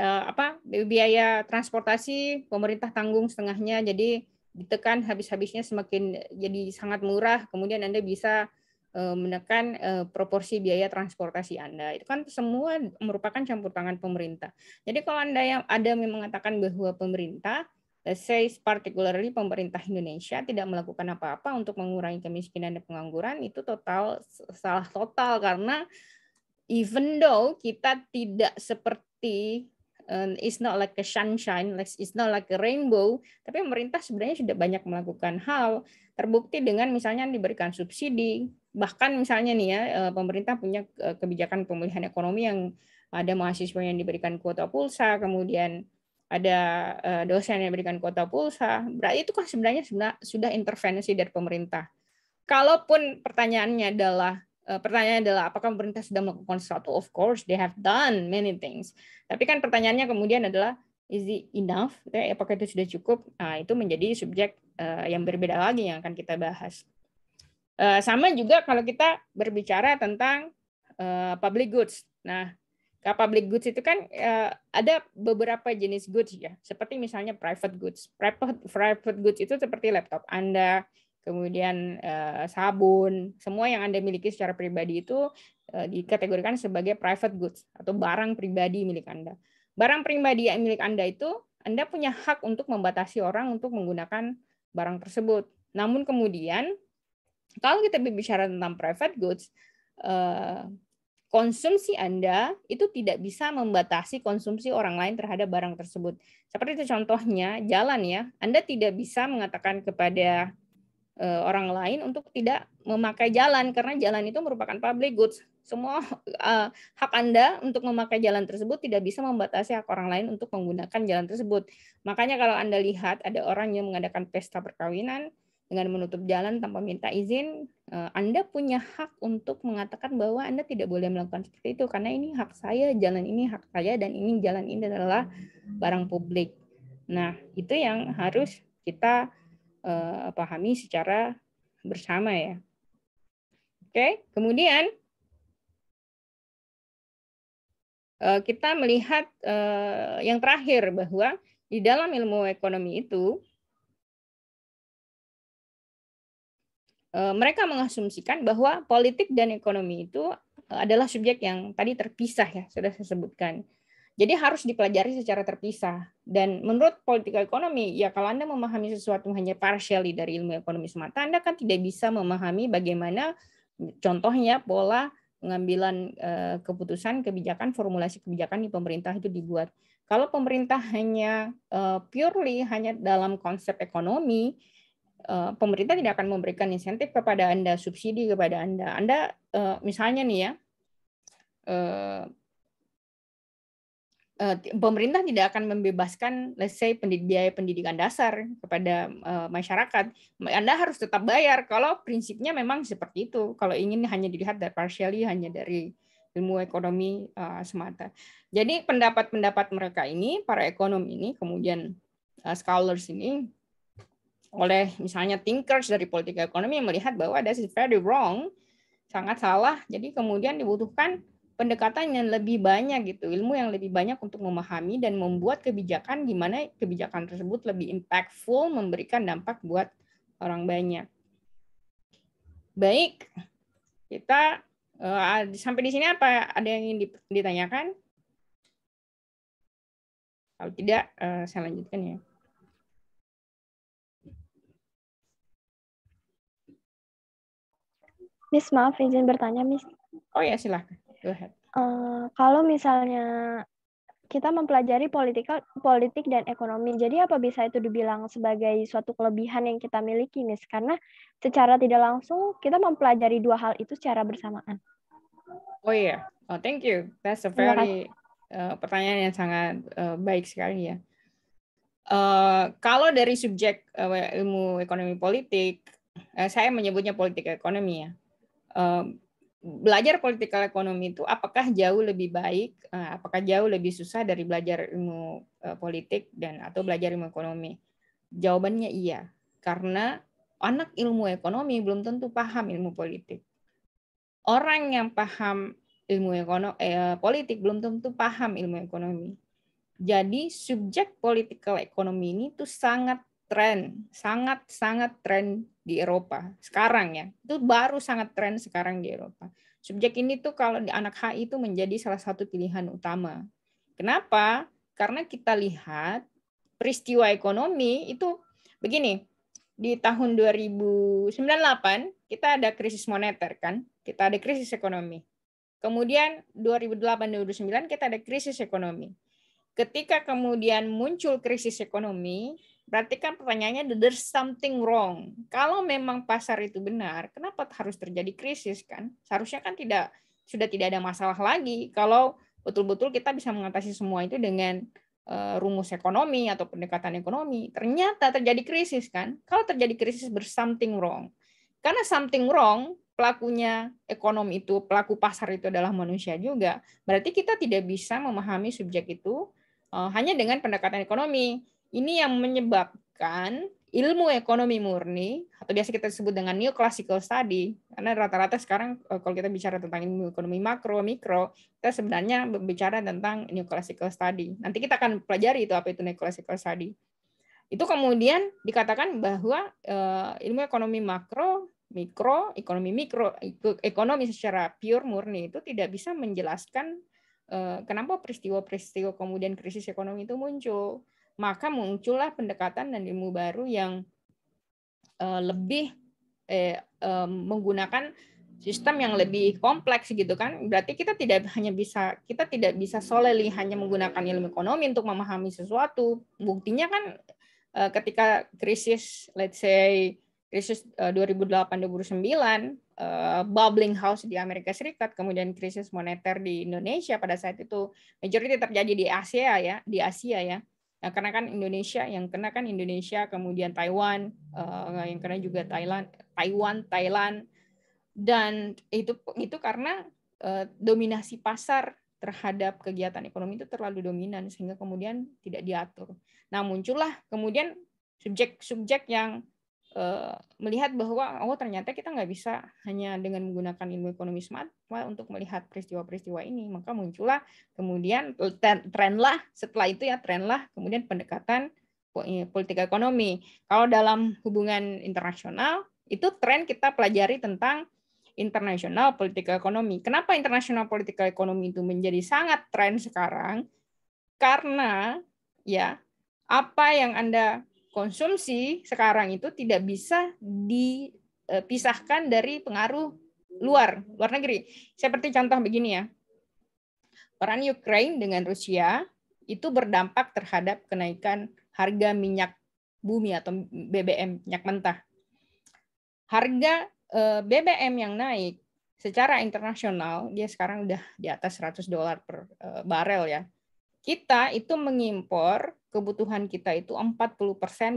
eh, apa biaya transportasi pemerintah tanggung setengahnya. Jadi ditekan habis-habisnya semakin jadi sangat murah. Kemudian Anda bisa Eh, menekan eh, proporsi biaya transportasi Anda. Itu kan semua merupakan campur tangan pemerintah. Jadi kalau Anda yang ada yang mengatakan bahwa pemerintah say particularly pemerintah Indonesia tidak melakukan apa-apa untuk mengurangi kemiskinan dan pengangguran itu total salah total karena even though kita tidak seperti um, it's not like a sunshine, like it's not like a rainbow. Tapi pemerintah sebenarnya sudah banyak melakukan hal terbukti dengan misalnya diberikan subsidi, bahkan misalnya nih ya uh, pemerintah punya uh, kebijakan pemulihan ekonomi yang ada mahasiswa yang diberikan kuota pulsa, kemudian ada uh, dosen yang diberikan kuota pulsa. Berarti nah, itu kan sebenarnya sudah intervensi dari pemerintah. Kalaupun pertanyaannya adalah Uh, pertanyaannya adalah apakah pemerintah sudah melakukan sesuatu? Of course, they have done many things. Tapi kan pertanyaannya kemudian adalah is it enough? Okay, eh, apakah itu sudah cukup? Nah, itu menjadi subjek uh, yang berbeda lagi yang akan kita bahas. Uh, sama juga kalau kita berbicara tentang uh, public goods. Nah, public goods itu kan uh, ada beberapa jenis goods ya, seperti misalnya private goods. Private private goods itu seperti laptop Anda, kemudian eh, sabun, semua yang Anda miliki secara pribadi itu eh, dikategorikan sebagai private goods atau barang pribadi milik Anda. Barang pribadi yang milik Anda itu Anda punya hak untuk membatasi orang untuk menggunakan barang tersebut. Namun kemudian kalau kita berbicara tentang private goods, eh, konsumsi Anda itu tidak bisa membatasi konsumsi orang lain terhadap barang tersebut. Seperti itu contohnya jalan ya. Anda tidak bisa mengatakan kepada Eh, orang lain untuk tidak memakai jalan karena jalan itu merupakan public goods. Semua uh, hak Anda untuk memakai jalan tersebut tidak bisa membatasi hak orang lain untuk menggunakan jalan tersebut. Makanya kalau Anda lihat ada orang yang mengadakan pesta perkawinan dengan menutup jalan tanpa minta izin, uh, Anda punya hak untuk mengatakan bahwa Anda tidak boleh melakukan seperti itu karena ini hak saya, jalan ini hak saya dan ini jalan ini adalah barang publik. Nah, itu yang harus kita uh, pahami secara bersama ya. Oke, kemudian uh, kita melihat uh, yang terakhir bahwa di dalam ilmu ekonomi itu mereka mengasumsikan bahwa politik dan ekonomi itu adalah subjek yang tadi terpisah ya sudah saya sebutkan. Jadi harus dipelajari secara terpisah. Dan menurut political economy, ya kalau Anda memahami sesuatu hanya partially dari ilmu ekonomi semata, Anda kan tidak bisa memahami bagaimana contohnya pola pengambilan eh, keputusan kebijakan, formulasi kebijakan di pemerintah itu dibuat. Kalau pemerintah hanya eh, purely hanya dalam konsep ekonomi, eh, pemerintah tidak akan memberikan insentif kepada Anda, subsidi kepada Anda. Anda misalnya nih ya, Eh, pemerintah tidak akan membebaskan let's say biaya pendidikan dasar kepada eh, masyarakat. Anda harus tetap bayar kalau prinsipnya memang seperti itu. Kalau ingin hanya dilihat dari partially hanya dari ilmu ekonomi eh, semata. Jadi pendapat-pendapat mereka ini para ekonom ini kemudian scholars ini oleh misalnya thinkers dari politik ekonomi melihat bahwa that is very wrong, sangat salah. Jadi kemudian dibutuhkan pendekatan yang lebih banyak gitu, ilmu yang lebih banyak untuk memahami dan membuat kebijakan gimana kebijakan tersebut lebih impactful, memberikan dampak buat orang banyak. Baik, kita eh, sampai di sini apa ada yang ingin ditanyakan? Kalau tidak, eh, saya lanjutkan ya. Miss, maaf izin bertanya, Miss. Oh ya, silahkan. Uh, kalau misalnya kita mempelajari politik, politik dan ekonomi. Jadi apa bisa itu dibilang sebagai suatu kelebihan yang kita miliki, Miss? Karena secara tidak langsung kita mempelajari dua hal itu secara bersamaan. Oh iya, yeah. oh thank you. That's a very uh, pertanyaan yang sangat uh, baik sekali ya. Uh, kalau dari subjek uh, ilmu ekonomi politik, uh, saya menyebutnya politik ekonomi ya. Uh, belajar political ekonomi itu apakah jauh lebih baik, eh, apakah jauh lebih susah dari belajar ilmu eh, politik dan atau belajar ilmu ekonomi? Jawabannya iya, karena anak ilmu ekonomi belum tentu paham ilmu politik. Orang yang paham ilmu ekonomi eh, politik belum tentu paham ilmu ekonomi. Jadi subjek political ekonomi ini tuh sangat tren, sangat sangat tren di Eropa sekarang ya. Itu baru sangat tren sekarang di Eropa. Subjek ini tuh kalau di anak HI itu menjadi salah satu pilihan utama. Kenapa? Karena kita lihat peristiwa ekonomi itu begini, di tahun 2098 kita ada krisis moneter kan, kita ada krisis ekonomi. Kemudian 2008-2009 kita ada krisis ekonomi. Ketika kemudian muncul krisis ekonomi, Berarti kan pertanyaannya there's something wrong. Kalau memang pasar itu benar, kenapa harus terjadi krisis kan? Seharusnya kan tidak sudah tidak ada masalah lagi kalau betul-betul kita bisa mengatasi semua itu dengan eh, rumus ekonomi atau pendekatan ekonomi. Ternyata terjadi krisis kan? Kalau terjadi krisis there's something wrong. Karena something wrong pelakunya ekonomi itu, pelaku pasar itu adalah manusia juga. Berarti kita tidak bisa memahami subjek itu eh, hanya dengan pendekatan ekonomi ini yang menyebabkan ilmu ekonomi murni atau biasa kita sebut dengan new classical study karena rata-rata sekarang eh, kalau kita bicara tentang ilmu ekonomi makro mikro kita sebenarnya berbicara tentang new classical study nanti kita akan pelajari itu apa itu new classical study itu kemudian dikatakan bahwa eh, ilmu ekonomi makro mikro ekonomi mikro ekonomi secara pure murni itu tidak bisa menjelaskan eh, kenapa peristiwa-peristiwa kemudian krisis ekonomi itu muncul maka muncullah pendekatan dan ilmu baru yang eh, lebih eh, um, menggunakan sistem yang lebih kompleks gitu kan berarti kita tidak hanya bisa kita tidak bisa solely hanya menggunakan ilmu ekonomi untuk memahami sesuatu buktinya kan uh, ketika krisis let's say krisis uh, 2008-2009 uh, bubbling house di Amerika Serikat kemudian krisis moneter di Indonesia pada saat itu majority terjadi di Asia ya di Asia ya Nah, karena kan Indonesia yang kena kan Indonesia, kemudian Taiwan, uh, yang kena juga Thailand, Taiwan, Thailand, dan itu itu karena uh, dominasi pasar terhadap kegiatan ekonomi itu terlalu dominan sehingga kemudian tidak diatur. Nah muncullah kemudian subjek-subjek yang Eh, melihat bahwa oh ternyata kita nggak bisa hanya dengan menggunakan ilmu ekonomi smart untuk melihat peristiwa-peristiwa ini maka muncullah kemudian trenlah setelah itu ya trenlah kemudian pendekatan eh, politik ekonomi kalau dalam hubungan internasional itu tren kita pelajari tentang internasional politik ekonomi kenapa internasional politik ekonomi itu menjadi sangat tren sekarang karena ya apa yang anda konsumsi sekarang itu tidak bisa dipisahkan e, dari pengaruh luar, luar negeri. Seperti contoh begini ya. Perang Ukraine dengan Rusia itu berdampak terhadap kenaikan harga minyak bumi atau BBM, minyak mentah. Harga e, BBM yang naik secara internasional dia sekarang udah di atas 100 dolar per e, barel ya kita itu mengimpor kebutuhan kita itu 40%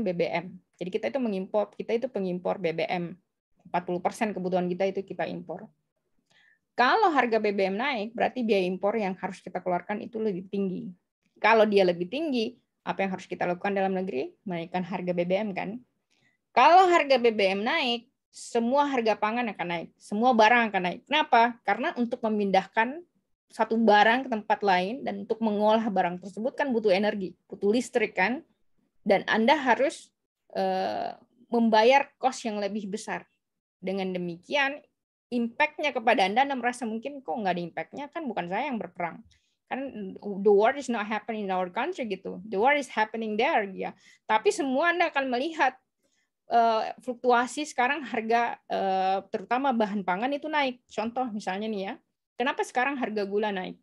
BBM. Jadi kita itu mengimpor, kita itu pengimpor BBM. 40% kebutuhan kita itu kita impor. Kalau harga BBM naik, berarti biaya impor yang harus kita keluarkan itu lebih tinggi. Kalau dia lebih tinggi, apa yang harus kita lakukan dalam negeri? Menaikkan harga BBM kan? Kalau harga BBM naik, semua harga pangan akan naik, semua barang akan naik. Kenapa? Karena untuk memindahkan satu barang ke tempat lain dan untuk mengolah barang tersebut kan butuh energi, butuh listrik kan, dan Anda harus uh, membayar kos yang lebih besar. Dengan demikian, impact-nya kepada Anda, Anda merasa mungkin kok nggak ada impact-nya, kan bukan saya yang berperang. Kan the war is not happening in our country gitu. The war is happening there ya. Tapi semua Anda akan melihat uh, fluktuasi sekarang harga uh, terutama bahan pangan itu naik. Contoh misalnya nih ya, Kenapa sekarang harga gula naik?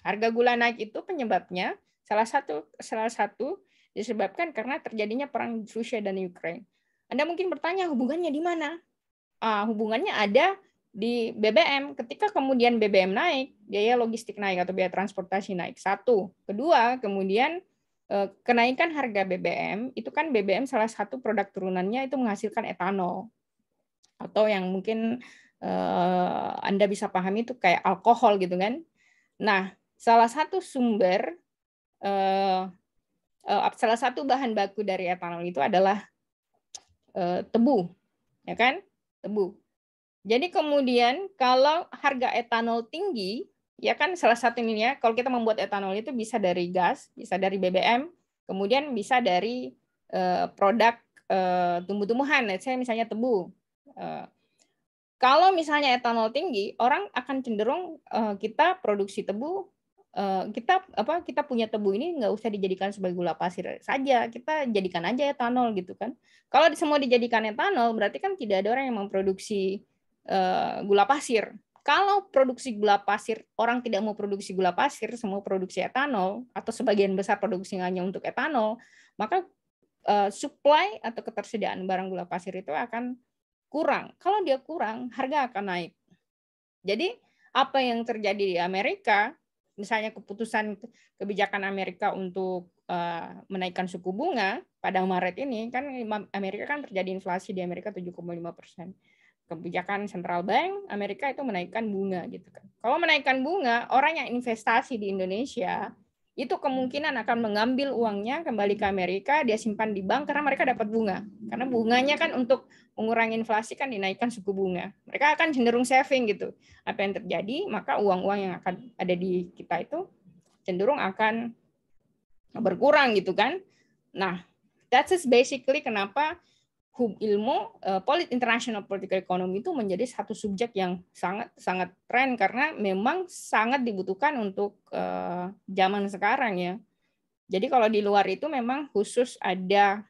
Harga gula naik itu penyebabnya salah satu salah satu disebabkan karena terjadinya perang Rusia dan Ukraina. Anda mungkin bertanya hubungannya di mana? Uh, hubungannya ada di BBM. Ketika kemudian BBM naik, biaya logistik naik atau biaya transportasi naik. Satu, kedua, kemudian eh, kenaikan harga BBM itu kan BBM salah satu produk turunannya itu menghasilkan etanol atau yang mungkin uh, Anda bisa pahami itu kayak alkohol gitu kan. Nah, salah satu sumber uh, uh, salah satu bahan baku dari etanol itu adalah uh, tebu, ya kan? Tebu. Jadi kemudian kalau harga etanol tinggi, ya kan salah satu ini ya, kalau kita membuat etanol itu bisa dari gas, bisa dari BBM, kemudian bisa dari produk tumbuh-tumbuhan, misalnya tebu. Kalau misalnya etanol tinggi, orang akan cenderung uh, kita produksi tebu uh, kita apa kita punya tebu ini nggak usah dijadikan sebagai gula pasir saja, kita jadikan aja etanol gitu kan. Kalau semua dijadikan etanol, berarti kan tidak ada orang yang memproduksi uh, gula pasir. Kalau produksi gula pasir, orang tidak mau produksi gula pasir, semua produksi etanol atau sebagian besar produksi hanya untuk etanol, maka uh, supply atau ketersediaan barang gula pasir itu akan kurang. Kalau dia kurang, harga akan naik. Jadi apa yang terjadi di Amerika, misalnya keputusan kebijakan Amerika untuk eh, menaikkan suku bunga pada Maret ini, kan Amerika kan terjadi inflasi di Amerika 7,5 persen. Kebijakan central bank Amerika itu menaikkan bunga gitu kan. Kalau menaikkan bunga, orang yang investasi di Indonesia itu kemungkinan akan mengambil uangnya kembali ke Amerika, dia simpan di bank karena mereka dapat bunga. Karena bunganya kan untuk mengurangi inflasi kan dinaikkan suku bunga. Mereka akan cenderung saving gitu. Apa yang terjadi? Maka uang-uang yang akan ada di kita itu cenderung akan berkurang gitu kan. Nah, that's is basically kenapa hub ilmu uh, polit international political economy itu menjadi satu subjek yang sangat sangat tren karena memang sangat dibutuhkan untuk uh, zaman sekarang ya. Jadi kalau di luar itu memang khusus ada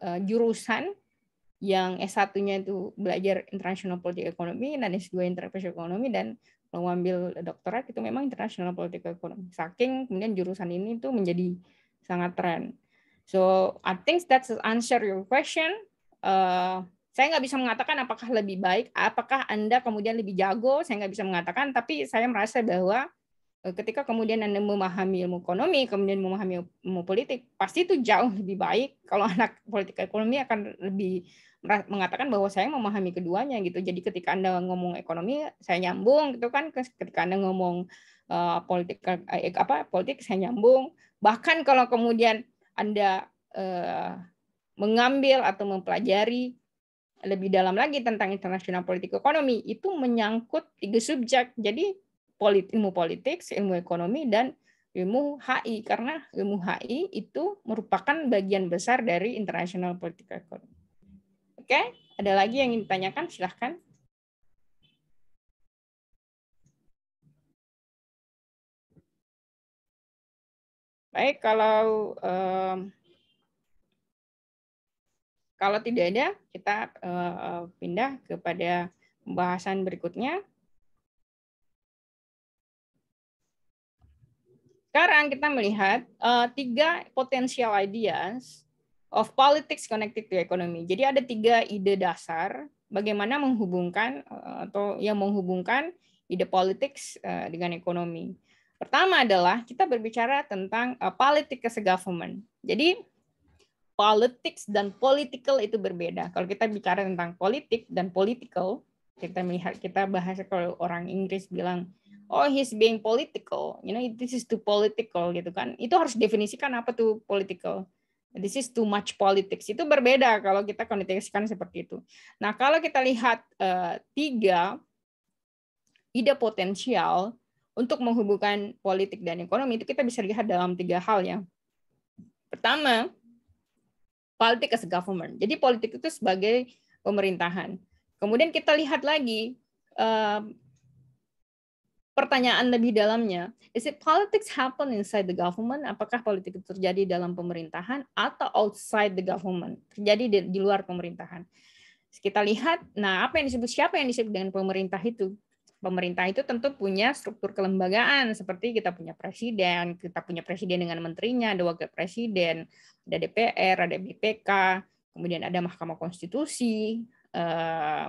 uh, jurusan yang S1-nya itu belajar International Political Economy dan S2 International Economy dan mengambil doktorat itu memang International Political Economy. Saking kemudian jurusan ini tuh menjadi sangat tren. So I think that's answer your question. Uh, saya nggak bisa mengatakan apakah lebih baik, apakah Anda kemudian lebih jago, saya nggak bisa mengatakan, tapi saya merasa bahwa Eh, ketika kemudian Anda memahami ilmu ekonomi, kemudian memahami ilmu politik, pasti itu jauh lebih baik kalau anak politik ekonomi akan lebih mengatakan bahwa saya memahami keduanya gitu. Jadi ketika Anda ngomong ekonomi, saya nyambung gitu kan. Ketika Anda ngomong uh, politik eh, apa politik saya nyambung. Bahkan kalau kemudian Anda uh, mengambil atau mempelajari lebih dalam lagi tentang internasional politik ekonomi itu menyangkut tiga subjek. Jadi politik, ilmu politik, ilmu ekonomi, dan ilmu HI. Karena ilmu HI itu merupakan bagian besar dari International Political Economy. Oke, ada lagi yang ingin ditanyakan? Silahkan. Baik, kalau um, kalau tidak ada, kita uh, pindah kepada pembahasan berikutnya. Sekarang kita melihat uh, tiga potensial ideas of politics connected to economy. Jadi ada tiga ide dasar bagaimana menghubungkan uh, atau yang menghubungkan ide politics uh, dengan ekonomi. Pertama adalah kita berbicara tentang uh, politics as government. Jadi politics dan political itu berbeda. Kalau kita bicara tentang politik dan political, kita melihat kita bahasa kalau orang Inggris bilang oh he's being political, you know, this is too political gitu kan. Itu harus definisikan apa tuh political. This is too much politics. Itu berbeda kalau kita konotasikan seperti itu. Nah, kalau kita lihat uh, tiga ide potensial untuk menghubungkan politik dan ekonomi itu kita bisa lihat dalam tiga hal ya. Pertama, politik as government. Jadi politik itu sebagai pemerintahan. Kemudian kita lihat lagi eh, pertanyaan lebih dalamnya, is it politics happen inside the government? Apakah politik itu terjadi dalam pemerintahan atau outside the government? Terjadi di, di luar pemerintahan. Kita lihat, nah apa yang disebut siapa yang disebut dengan pemerintah itu? Pemerintah itu tentu punya struktur kelembagaan seperti kita punya presiden, kita punya presiden dengan menterinya, ada wakil presiden, ada DPR, ada BPK, kemudian ada Mahkamah Konstitusi, eh,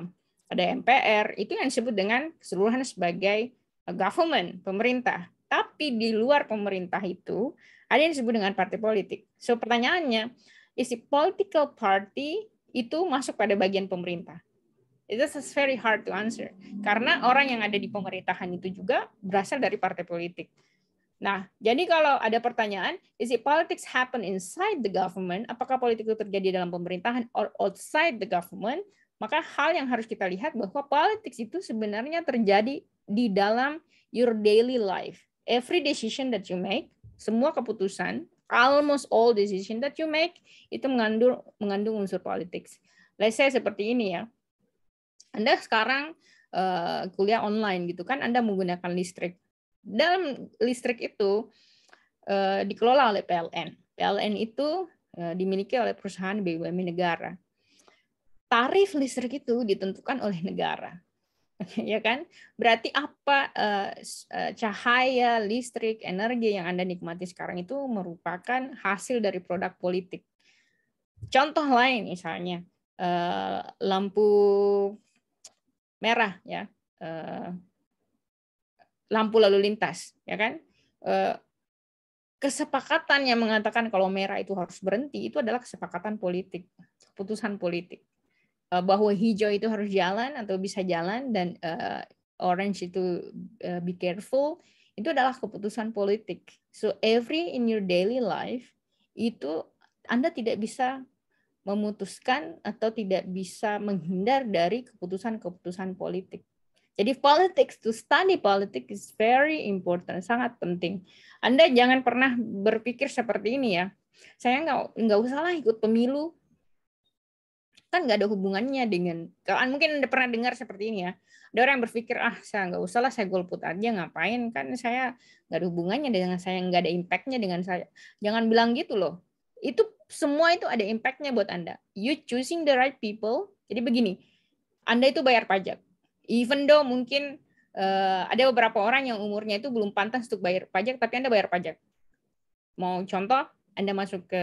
ada MPR. Itu yang disebut dengan keseluruhan sebagai Eh, government, pemerintah. Tapi di luar pemerintah itu ada yang disebut dengan partai politik. So pertanyaannya, isi political party itu masuk pada bagian pemerintah? Itu is very hard to answer. Karena orang yang ada di pemerintahan itu juga berasal dari partai politik. Nah, jadi kalau ada pertanyaan, is it politics happen inside the government? Apakah politik itu terjadi dalam pemerintahan or outside the government? Maka hal yang harus kita lihat bahwa politik itu sebenarnya terjadi di dalam your daily life. Every decision that you make, semua keputusan, almost all decision that you make itu mengandung mengandung unsur politik. Let's say seperti ini ya. Anda sekarang uh, kuliah online gitu kan, Anda menggunakan listrik. Dalam listrik itu uh, dikelola oleh PLN. PLN itu uh, dimiliki oleh perusahaan BUMN negara tarif listrik itu ditentukan oleh negara. ya kan? Berarti apa uh, cahaya, listrik, energi yang Anda nikmati sekarang itu merupakan hasil dari produk politik. Contoh lain misalnya uh, lampu merah ya. Uh, lampu lalu lintas, ya kan? kesepakatan yang mengatakan kalau merah itu harus berhenti itu adalah kesepakatan politik, keputusan politik uh, bahwa hijau itu harus jalan atau bisa jalan dan uh, orange itu uh, be careful itu adalah keputusan politik. So every in your daily life itu Anda tidak bisa memutuskan atau tidak bisa menghindar dari keputusan-keputusan politik. Jadi politics to study politics is very important, sangat penting. Anda jangan pernah berpikir seperti ini ya. Saya nggak nggak usahlah ikut pemilu, kan nggak ada hubungannya dengan kalau mungkin anda pernah dengar seperti ini ya ada orang yang berpikir ah saya nggak usah lah saya golput aja ngapain kan saya nggak ada hubungannya dengan saya nggak ada impactnya dengan saya jangan bilang gitu loh itu semua itu ada impactnya buat anda you choosing the right people jadi begini anda itu bayar pajak even though mungkin uh, ada beberapa orang yang umurnya itu belum pantas untuk bayar pajak tapi anda bayar pajak mau contoh anda masuk ke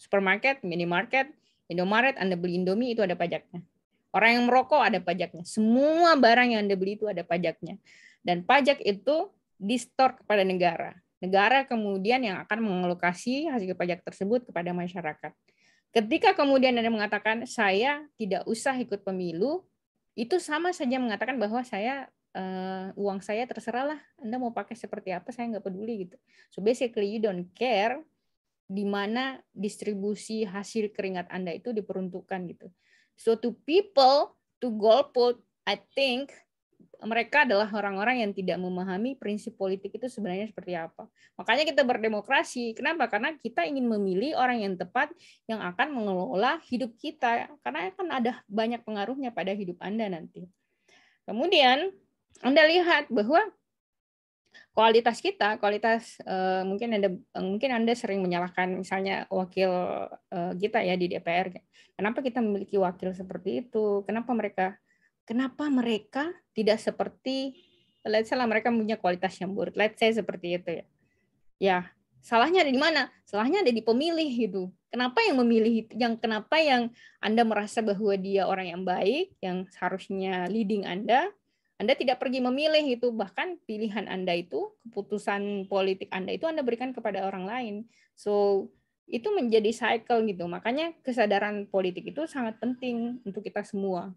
supermarket, minimarket, Indomaret Anda beli Indomie itu ada pajaknya. Orang yang merokok ada pajaknya. Semua barang yang Anda beli itu ada pajaknya. Dan pajak itu distort kepada negara. Negara kemudian yang akan mengalokasi hasil pajak tersebut kepada masyarakat. Ketika kemudian Anda mengatakan saya tidak usah ikut pemilu, itu sama saja mengatakan bahwa saya uh, uang saya terserahlah. Anda mau pakai seperti apa saya nggak peduli gitu. So basically you don't care di mana distribusi hasil keringat Anda itu diperuntukkan gitu. So to people, to put, I think mereka adalah orang-orang yang tidak memahami prinsip politik itu sebenarnya seperti apa. Makanya kita berdemokrasi. Kenapa? Karena kita ingin memilih orang yang tepat yang akan mengelola hidup kita. Karena akan ada banyak pengaruhnya pada hidup Anda nanti. Kemudian Anda lihat bahwa kualitas kita, kualitas uh, mungkin ada eh, mungkin Anda sering menyalahkan misalnya wakil uh, kita ya di DPR. Kenapa kita memiliki wakil seperti itu? Kenapa mereka kenapa mereka tidak seperti let's say lah mereka punya kualitas yang buruk. Let's say seperti itu ya. Ya, salahnya ada di mana? Salahnya ada di pemilih itu. Kenapa yang memilih itu? Yang kenapa yang Anda merasa bahwa dia orang yang baik, yang seharusnya leading Anda, anda tidak pergi memilih itu, bahkan pilihan Anda itu, keputusan politik Anda itu Anda berikan kepada orang lain. So, itu menjadi cycle gitu. Makanya kesadaran politik itu sangat penting untuk kita semua.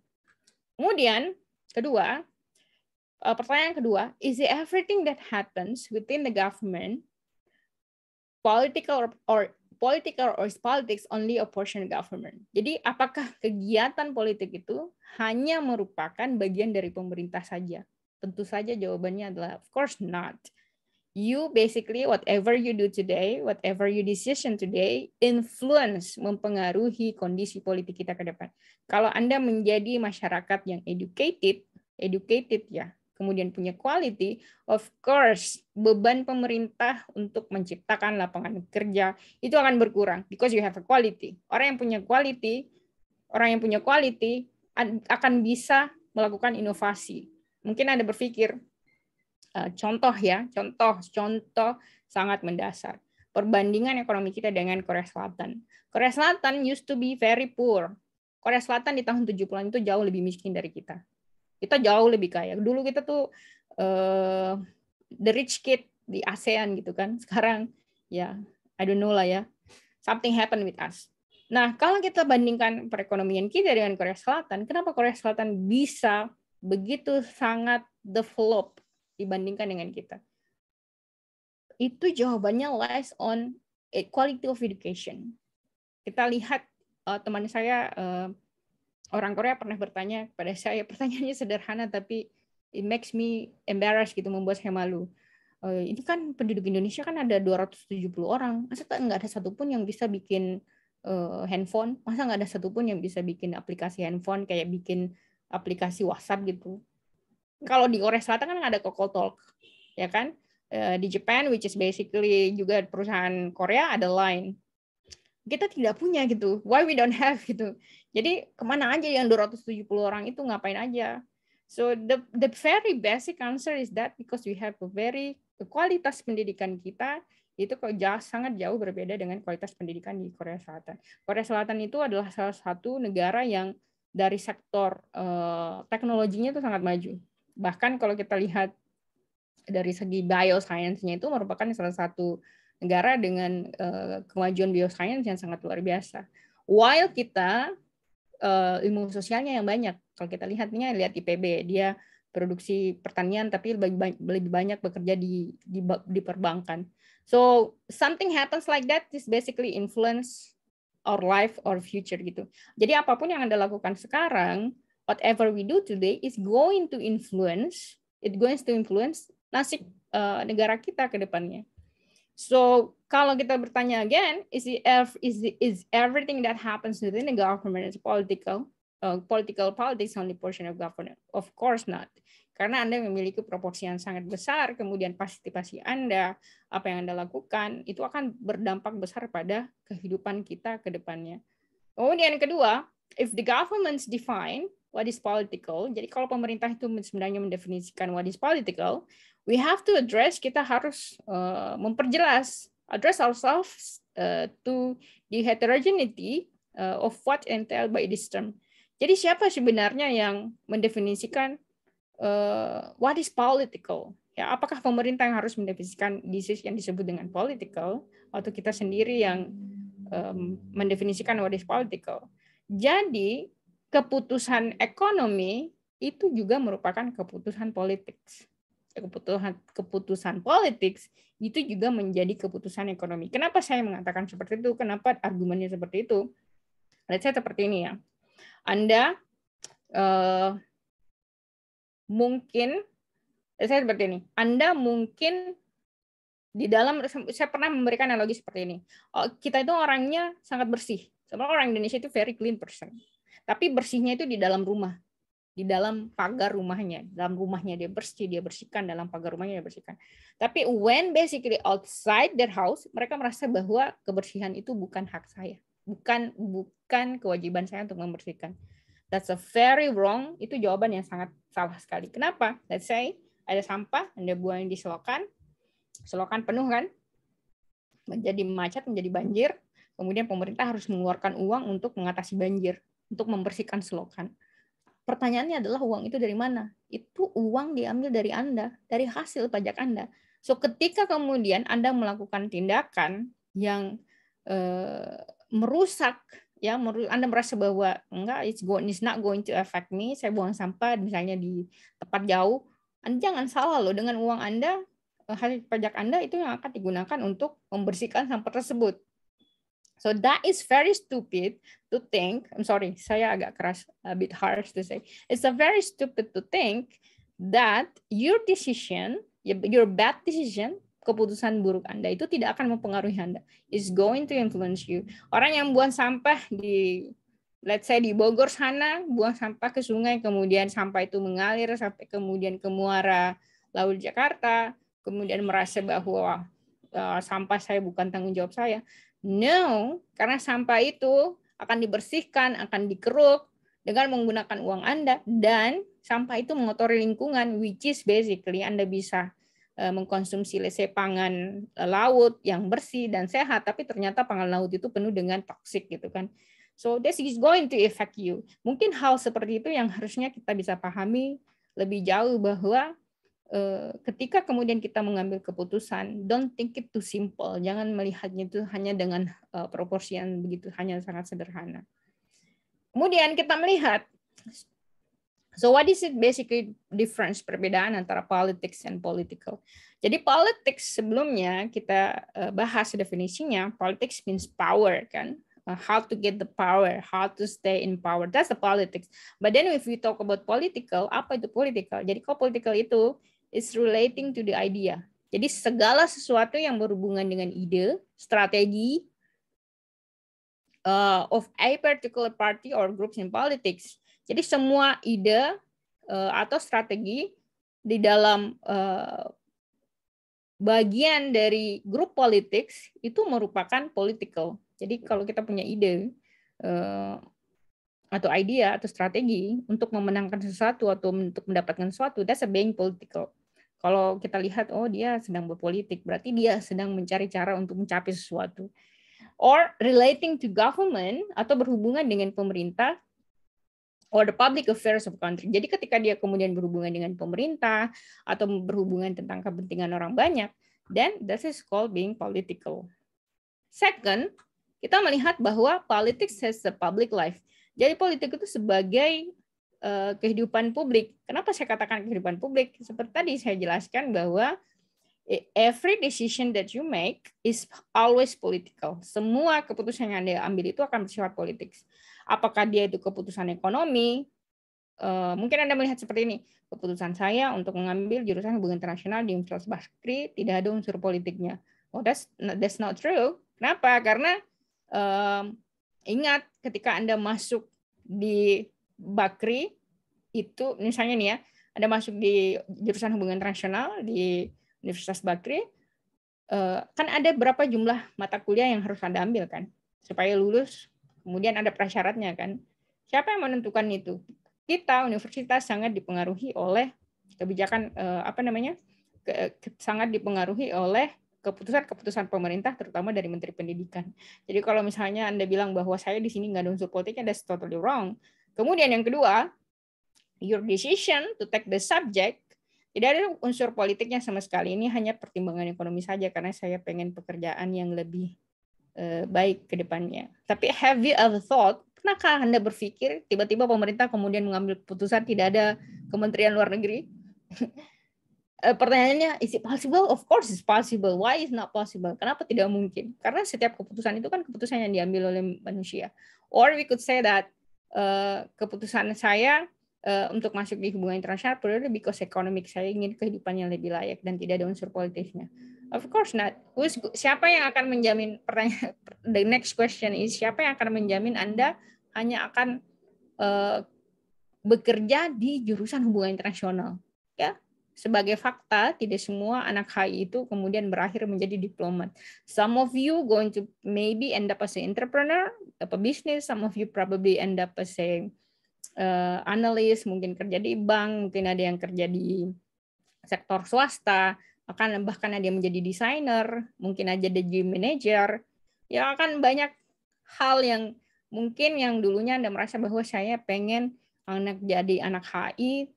Kemudian, kedua, eh, pertanyaan kedua, is everything that happens within the government political or political or is politics only a portion government. Jadi apakah kegiatan politik itu hanya merupakan bagian dari pemerintah saja? Tentu saja jawabannya adalah of course not. You basically whatever you do today, whatever you decision today, influence mempengaruhi kondisi politik kita ke depan. Kalau Anda menjadi masyarakat yang educated, educated ya, kemudian punya quality, of course beban pemerintah untuk menciptakan lapangan kerja itu akan berkurang because you have a quality. Orang yang punya quality, orang yang punya quality akan bisa melakukan inovasi. Mungkin ada berpikir, eh, contoh ya, contoh, contoh sangat mendasar. Perbandingan ekonomi kita dengan Korea Selatan. Korea Selatan used to be very poor. Korea Selatan di tahun 70-an itu jauh lebih miskin dari kita. Kita jauh lebih kaya. Dulu kita tuh uh, the rich kid di ASEAN gitu kan. Sekarang ya I don't know lah ya. Something happen with us. Nah, kalau kita bandingkan perekonomian kita dengan Korea Selatan, kenapa Korea Selatan bisa begitu sangat develop dibandingkan dengan kita? Itu jawabannya lies on quality of education. Kita lihat uh, teman saya eh, orang Korea pernah bertanya kepada saya, pertanyaannya sederhana tapi it makes me embarrassed gitu, membuat saya malu. Uh, ini kan penduduk Indonesia kan ada 270 orang, masa tak nggak ada satupun yang bisa bikin uh, handphone, masa nggak ada satupun yang bisa bikin aplikasi handphone kayak bikin aplikasi WhatsApp gitu. Kalau di Korea Selatan kan ada Talk ya kan? Uh, di Japan, which is basically juga perusahaan Korea ada Line kita tidak punya gitu. Why we don't have gitu. Jadi kemana aja yang 270 orang itu ngapain aja. So the the very basic answer is that because we have a very kualitas pendidikan kita itu kok jauh, sangat jauh berbeda dengan kualitas pendidikan di Korea Selatan. Korea Selatan itu adalah salah satu negara yang dari sektor uh, teknologinya itu sangat maju. Bahkan kalau kita lihat dari segi bioscience-nya itu merupakan salah satu negara dengan uh, kemajuan bioscience yang sangat luar biasa. While kita uh, ilmu sosialnya yang banyak. Kalau kita lihatnya lihat IPB, ya, dia produksi pertanian tapi lebih, lebih banyak bekerja di, di di perbankan. So something happens like that is basically influence our life or future gitu. Jadi apapun yang Anda lakukan sekarang, whatever we do today is going to influence, it going to influence nasib uh, negara kita ke depannya. So kalau kita bertanya again, is it, is it, is everything that happens within the government is political? Uh, political politics only portion of government? Of course not. Karena Anda memiliki proporsi yang sangat besar, kemudian partisipasi Anda, apa yang Anda lakukan, itu akan berdampak besar pada kehidupan kita ke depannya. Kemudian kedua, if the governments define what is political, jadi kalau pemerintah itu sebenarnya mendefinisikan what is political, we have to address kita harus uh, memperjelas address ourselves uh, to the heterogeneity uh, of what entailed by this term. Jadi siapa sebenarnya yang mendefinisikan uh, what is political? Ya, apakah pemerintah yang harus mendefinisikan disease yang disebut dengan political atau kita sendiri yang um, mendefinisikan what is political? Jadi keputusan ekonomi itu juga merupakan keputusan politik keputusan keputusan politik itu juga menjadi keputusan ekonomi. Kenapa saya mengatakan seperti itu? Kenapa argumennya seperti itu? Let's say seperti ini ya. Anda uh, mungkin saya seperti ini. Anda mungkin di dalam saya pernah memberikan analogi seperti ini. Oh, kita itu orangnya sangat bersih. Sebenarnya orang Indonesia itu very clean person. Tapi bersihnya itu di dalam rumah di dalam pagar rumahnya. Dalam rumahnya dia bersih, dia bersihkan dalam pagar rumahnya dia bersihkan. Tapi when basically outside their house, mereka merasa bahwa kebersihan itu bukan hak saya, bukan bukan kewajiban saya untuk membersihkan. That's a very wrong. Itu jawaban yang sangat salah sekali. Kenapa? Let's say ada sampah, Anda buang di selokan. Selokan penuh kan? Menjadi macet, menjadi banjir. Kemudian pemerintah harus mengeluarkan uang untuk mengatasi banjir, untuk membersihkan selokan pertanyaannya adalah uang itu dari mana? Itu uang diambil dari Anda, dari hasil pajak Anda. So ketika kemudian Anda melakukan tindakan yang eh, merusak ya Anda merasa bahwa enggak it's going it's not going to affect me, saya buang sampah misalnya di tempat jauh, Anda jangan salah loh dengan uang Anda eh, hasil pajak Anda itu yang akan digunakan untuk membersihkan sampah tersebut. So that is very stupid to think. I'm sorry, saya agak keras, a bit harsh to say. It's a very stupid to think that your decision, your bad decision, keputusan buruk Anda itu tidak akan mempengaruhi Anda. It's going to influence you. Orang yang buang sampah di let's say di Bogor sana, buang sampah ke sungai, kemudian sampah itu mengalir sampai kemudian ke muara Laut Jakarta, kemudian merasa bahwa uh, sampah saya bukan tanggung jawab saya No, karena sampah itu akan dibersihkan, akan dikeruk dengan menggunakan uang Anda dan sampah itu mengotori lingkungan which is basically Anda bisa eh, mengkonsumsi lese pangan eh, laut yang bersih dan sehat tapi ternyata pangan laut itu penuh dengan toksik gitu kan. So this is going to affect you. Mungkin hal seperti itu yang harusnya kita bisa pahami lebih jauh bahwa Eh, ketika kemudian kita mengambil keputusan, don't think it too simple. Jangan melihatnya itu hanya dengan uh, eh, proporsi yang begitu hanya sangat sederhana. Kemudian kita melihat so what is it basically difference perbedaan antara politics and political. Jadi politics sebelumnya kita eh, bahas definisinya, politics means power kan. Uh, how to get the power, how to stay in power. That's the politics. But then if we talk about political, apa itu political? Jadi kalau political itu is relating to the idea. Jadi segala sesuatu yang berhubungan dengan ide, strategi, uh, of a particular party or groups in politics. Jadi semua ide uh, atau strategi di dalam uh, bagian dari grup politik itu merupakan political. Jadi kalau kita punya ide uh, atau idea atau strategi untuk memenangkan sesuatu atau untuk mendapatkan sesuatu, that's a being political. Kalau kita lihat, oh dia sedang berpolitik, berarti dia sedang mencari cara untuk mencapai sesuatu. Or relating to government atau berhubungan dengan pemerintah or the public affairs of country. Jadi ketika dia kemudian berhubungan dengan pemerintah atau berhubungan tentang kepentingan orang banyak, then this is called being political. Second, kita melihat bahwa politics has a public life. Jadi politik itu sebagai Eh, kehidupan publik. Kenapa saya katakan kehidupan publik? Seperti tadi saya jelaskan bahwa eh, every decision that you make is always political. Semua keputusan yang Anda ambil itu akan bersifat politik. Apakah dia itu keputusan ekonomi? Eh, mungkin Anda melihat seperti ini. Keputusan saya untuk mengambil jurusan hubungan internasional di Universitas Baskri tidak ada unsur politiknya. Oh, that's that's not true. Kenapa? Karena um, ingat ketika Anda masuk di Bakri itu misalnya nih ya, ada masuk di jurusan hubungan internasional di Universitas Bakri, eh, kan ada berapa jumlah mata kuliah yang harus Anda ambil kan supaya lulus. Kemudian ada prasyaratnya kan. Siapa yang menentukan itu? Kita universitas sangat dipengaruhi oleh kebijakan eh, apa namanya? sangat dipengaruhi oleh keputusan-keputusan pemerintah terutama dari Menteri Pendidikan. Jadi kalau misalnya Anda bilang bahwa saya di sini nggak ada unsur politiknya, that's totally wrong. Kemudian yang kedua, your decision to take the subject tidak ada unsur politiknya sama sekali. Ini hanya pertimbangan ekonomi saja karena saya pengen pekerjaan yang lebih eh, baik ke depannya. Tapi have you ever thought, pernahkah Anda berpikir tiba-tiba pemerintah kemudian mengambil keputusan tidak ada Kementerian Luar Negeri? Eh, pertanyaannya, is it possible? Of course it's possible. Why is not possible? Kenapa tidak mungkin? Karena setiap keputusan itu kan keputusan yang diambil oleh manusia. Or we could say that Eh, keputusan saya eh, untuk masuk di hubungan internasional purely because economic saya ingin kehidupan yang lebih layak dan tidak ada unsur politisnya. Of course not. Who's, siapa yang akan menjamin pertanyaan the next question is siapa yang akan menjamin Anda hanya akan uh, bekerja di jurusan hubungan internasional? Sebagai fakta, tidak semua anak HI itu kemudian berakhir menjadi diplomat. Some of you going to maybe end up as an entrepreneur, a business. Some of you probably end up as a uh, analis, mungkin kerja di bank, mungkin ada yang kerja di sektor swasta, akan bahkan ada yang menjadi desainer, mungkin aja jadi manager. Ya akan banyak hal yang mungkin yang dulunya Anda merasa bahwa saya pengen anak jadi anak HI,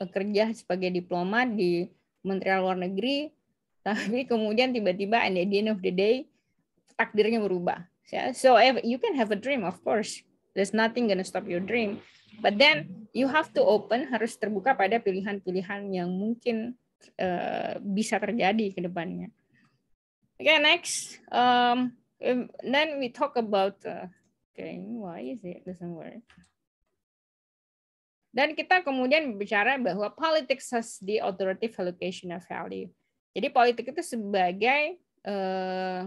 Bekerja sebagai diplomat di Kementerian Luar Negeri, tapi kemudian tiba-tiba and at the end of the day takdirnya berubah. Yeah? So if eh, you can have a dream, of course. There's nothing gonna stop your dream. But then you have to open, harus terbuka pada pilihan-pilihan yang mungkin uh, bisa terjadi ke depannya. Okay, next. Um, then we talk about. Uh, okay, why is it doesn't work? Dan kita kemudian bicara bahwa politik has the authoritative allocation of value. Jadi politik itu sebagai uh,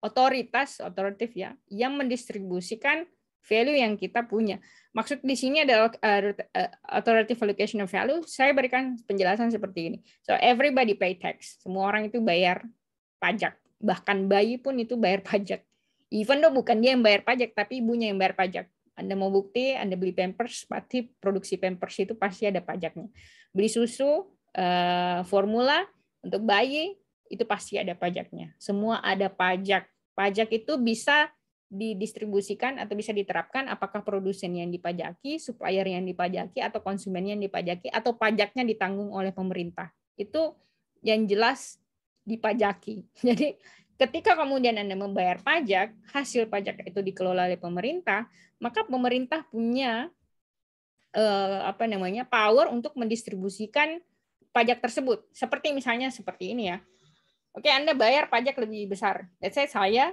otoritas, otoritatif ya, yang mendistribusikan value yang kita punya. Maksud di sini adalah uh, eh, authoritative allocation of value. Saya berikan penjelasan seperti ini. So everybody pay tax. Semua orang itu bayar pajak. Bahkan bayi pun itu bayar pajak. Even though bukan dia yang bayar pajak, tapi ibunya yang bayar pajak. Anda mau bukti, Anda beli pampers, pasti produksi pampers itu pasti ada pajaknya. Beli susu, eh, formula untuk bayi, itu pasti ada pajaknya. Semua ada pajak. Pajak itu bisa didistribusikan atau bisa diterapkan apakah produsen yang dipajaki, supplier yang dipajaki, atau konsumen yang dipajaki, atau pajaknya ditanggung oleh pemerintah. Itu yang jelas dipajaki. Jadi ketika kemudian Anda membayar pajak, hasil pajak itu dikelola oleh pemerintah, maka pemerintah punya eh, apa namanya power untuk mendistribusikan pajak tersebut. Seperti misalnya seperti ini ya. Oke, Anda bayar pajak lebih besar. Let's say saya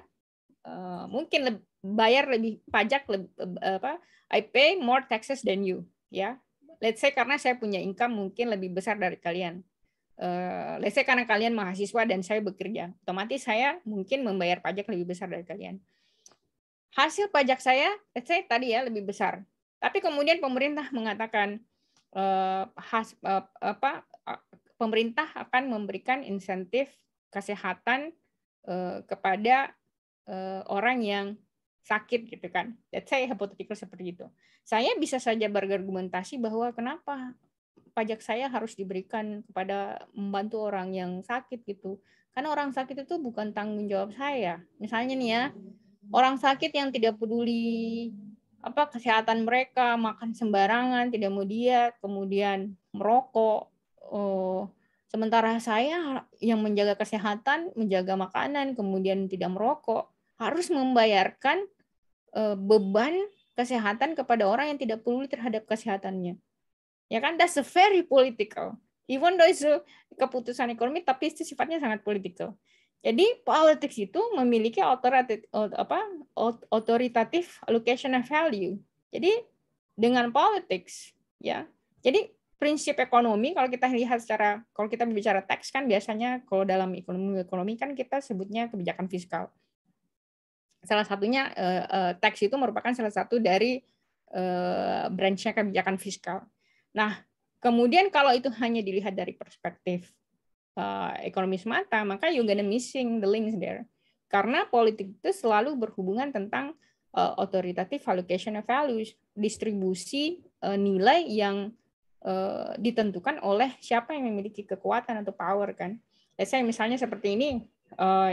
eh, mungkin bayar lebih pajak lebih, eh, apa I pay more taxes than you, ya. Let's say karena saya punya income mungkin lebih besar dari kalian. let's say karena kalian mahasiswa dan saya bekerja, otomatis saya mungkin membayar pajak lebih besar dari kalian hasil pajak saya, let's say tadi ya lebih besar. Tapi kemudian pemerintah mengatakan eh, has, eh, apa eh, pemerintah akan memberikan insentif kesehatan uh, kepada uh, orang yang sakit gitu kan. Let's say hypothetical seperti itu. Saya bisa saja berargumentasi bahwa kenapa pajak saya harus diberikan kepada membantu orang yang sakit gitu. Karena orang sakit itu bukan tanggung jawab saya. Misalnya nih ya, orang sakit yang tidak peduli apa kesehatan mereka, makan sembarangan, tidak mau diet, kemudian merokok. Oh, sementara saya yang menjaga kesehatan, menjaga makanan, kemudian tidak merokok, harus membayarkan eh, beban kesehatan kepada orang yang tidak peduli terhadap kesehatannya. Ya kan, that's very political. Even though itu keputusan ekonomi, tapi itu sifatnya sangat political. Jadi politics itu memiliki authoritative, apa, allocation of value. Jadi dengan politics, ya. Jadi prinsip ekonomi kalau kita lihat secara kalau kita berbicara teks kan biasanya kalau dalam ekonomi ekonomi kan kita sebutnya kebijakan fiskal. Salah satunya eh, eh, teks itu merupakan salah satu dari eh, branchnya kebijakan fiskal. Nah, kemudian kalau itu hanya dilihat dari perspektif uh, ekonomi semata, maka you're gonna missing the links there. Karena politik itu selalu berhubungan tentang eh, authoritative allocation of values, distribusi eh, nilai yang ditentukan oleh siapa yang memiliki kekuatan atau power kan. Let's say misalnya seperti ini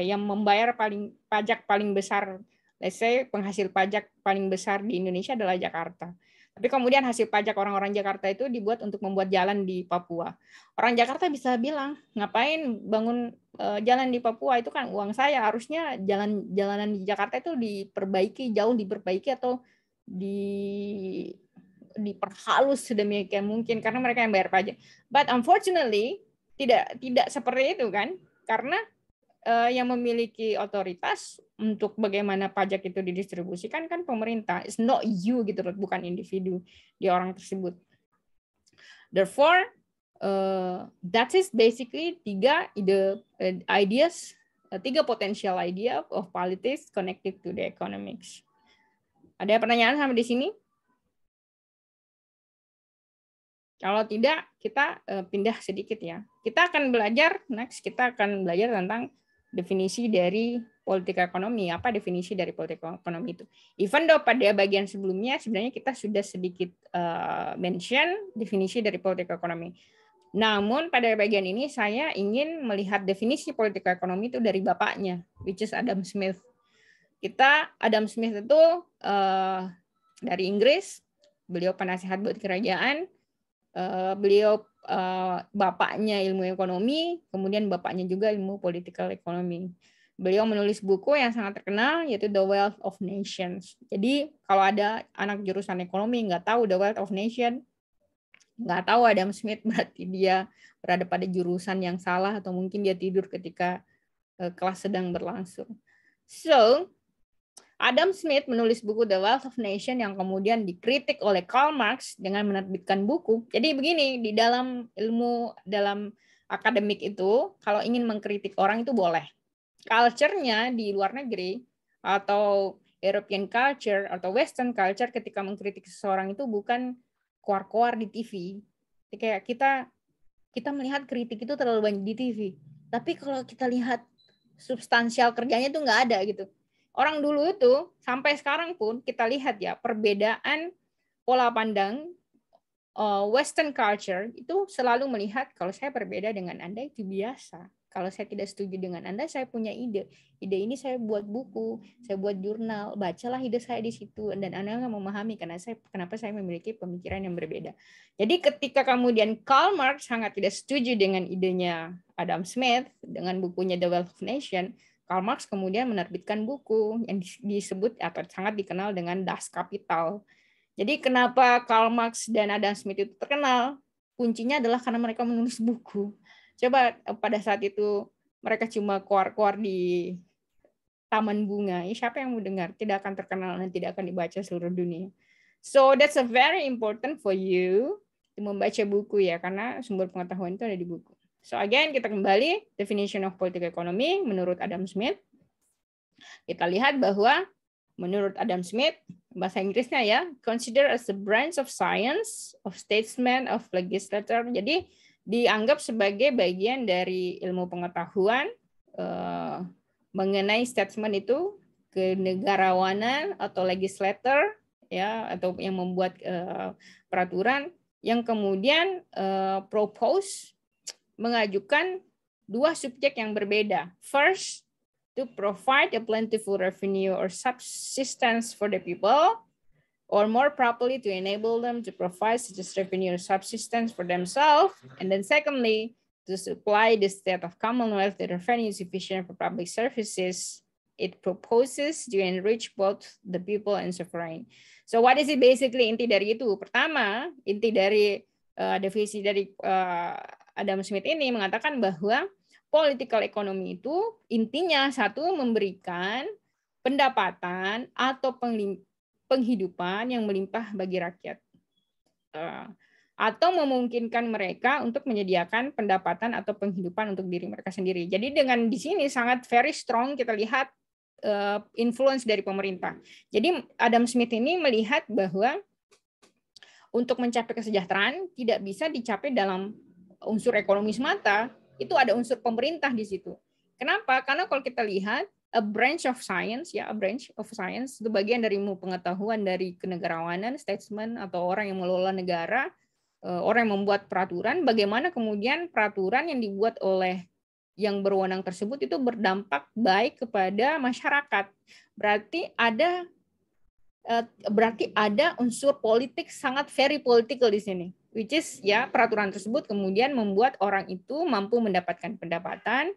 yang membayar paling pajak paling besar, let's say penghasil pajak paling besar di Indonesia adalah Jakarta. Tapi kemudian hasil pajak orang-orang Jakarta itu dibuat untuk membuat jalan di Papua. Orang Jakarta bisa bilang, ngapain bangun eh, jalan di Papua itu kan uang saya. Harusnya jalan jalanan di Jakarta itu diperbaiki, jauh diperbaiki atau di diperhalus sedemikian mungkin karena mereka yang bayar pajak. But unfortunately tidak tidak seperti itu kan? Karena Eh, yang memiliki otoritas untuk bagaimana pajak itu didistribusikan kan pemerintah. It's not you gitu loh, bukan individu di orang tersebut. Therefore, uh, that is basically tiga ide eh, ideas, uh, tiga potential idea of politics connected to the economics. Ada pertanyaan sama di sini? Kalau tidak, kita pindah sedikit ya. Kita akan belajar next kita akan belajar tentang definisi dari politik ekonomi. Apa definisi dari politik ekonomi itu? Even though pada bagian sebelumnya sebenarnya kita sudah sedikit uh, mention definisi dari politik ekonomi. Namun pada bagian ini saya ingin melihat definisi politik ekonomi itu dari bapaknya, which is Adam Smith. Kita Adam Smith itu uh, dari Inggris, beliau penasihat buat kerajaan, uh, beliau Eh, bapaknya ilmu ekonomi, kemudian bapaknya juga ilmu political economy. Beliau menulis buku yang sangat terkenal yaitu The Wealth of Nations. Jadi kalau ada anak jurusan ekonomi nggak tahu The Wealth of Nations, nggak tahu Adam Smith berarti dia berada pada jurusan yang salah atau mungkin dia tidur ketika eh, kelas sedang berlangsung. So, Adam Smith menulis buku The Wealth of Nations yang kemudian dikritik oleh Karl Marx dengan menerbitkan buku. Jadi begini, di dalam ilmu dalam akademik itu kalau ingin mengkritik orang itu boleh. Culture-nya di luar negeri atau European culture atau Western culture ketika mengkritik seseorang itu bukan koar-koar di TV. Jadi kayak kita kita melihat kritik itu terlalu banyak di TV. Tapi kalau kita lihat substansial kerjanya itu nggak ada gitu orang dulu itu sampai sekarang pun kita lihat ya perbedaan pola pandang eh, Western culture itu selalu melihat kalau saya berbeda dengan Anda itu biasa. Kalau saya tidak setuju dengan Anda, saya punya ide. Ide ini saya buat buku, saya buat jurnal, bacalah ide saya di situ dan Anda nggak memahami karena saya kenapa saya memiliki pemikiran yang berbeda. Jadi ketika kemudian Karl Marx sangat tidak setuju dengan idenya Adam Smith dengan bukunya The Wealth of Nations Karl Marx kemudian menerbitkan buku yang disebut atau sangat dikenal dengan Das Kapital. Jadi kenapa Karl Marx dan Adam Smith itu terkenal? Kuncinya adalah karena mereka menulis buku. Coba eh, pada saat itu mereka cuma keluar-keluar di taman bunga. Ya, siapa yang mau dengar? Tidak akan terkenal dan tidak akan dibaca seluruh dunia. So that's a very important for you membaca buku ya karena sumber pengetahuan itu ada di buku. So again, kita kembali definition of political economy menurut Adam Smith. Kita lihat bahwa menurut Adam Smith, bahasa Inggrisnya ya, consider as a branch of science, of statesman, of legislator. Jadi dianggap sebagai bagian dari ilmu pengetahuan uh, mengenai statesman itu kenegarawanan atau legislator ya atau yang membuat uh, peraturan yang kemudian uh, propose mengajukan dua subjek yang berbeda. First, to provide a plentiful revenue or subsistence for the people, or more properly to enable them to provide such a revenue or subsistence for themselves. And then secondly, to supply the state of commonwealth the revenue sufficient for public services it proposes to enrich both the people and sovereign. So what is it basically inti dari itu? Pertama, inti dari uh, definisi dari uh, Adam Smith ini mengatakan bahwa political economy itu intinya satu memberikan pendapatan atau penghidupan yang melimpah bagi rakyat eh, atau memungkinkan mereka untuk menyediakan pendapatan atau penghidupan untuk diri mereka sendiri. Jadi dengan di sini sangat very strong kita lihat eh, influence dari pemerintah. Jadi Adam Smith ini melihat bahwa untuk mencapai kesejahteraan tidak bisa dicapai dalam unsur ekonomi semata, itu ada unsur pemerintah di situ. Kenapa? Karena kalau kita lihat a branch of science ya, a branch of science itu bagian dari ilmu pengetahuan dari kenegarawanan, statesman atau orang yang mengelola negara, e, orang yang membuat peraturan, bagaimana kemudian peraturan yang dibuat oleh yang berwenang tersebut itu berdampak baik kepada masyarakat. Berarti ada e, berarti ada unsur politik sangat very political di sini which is ya peraturan tersebut kemudian membuat orang itu mampu mendapatkan pendapatan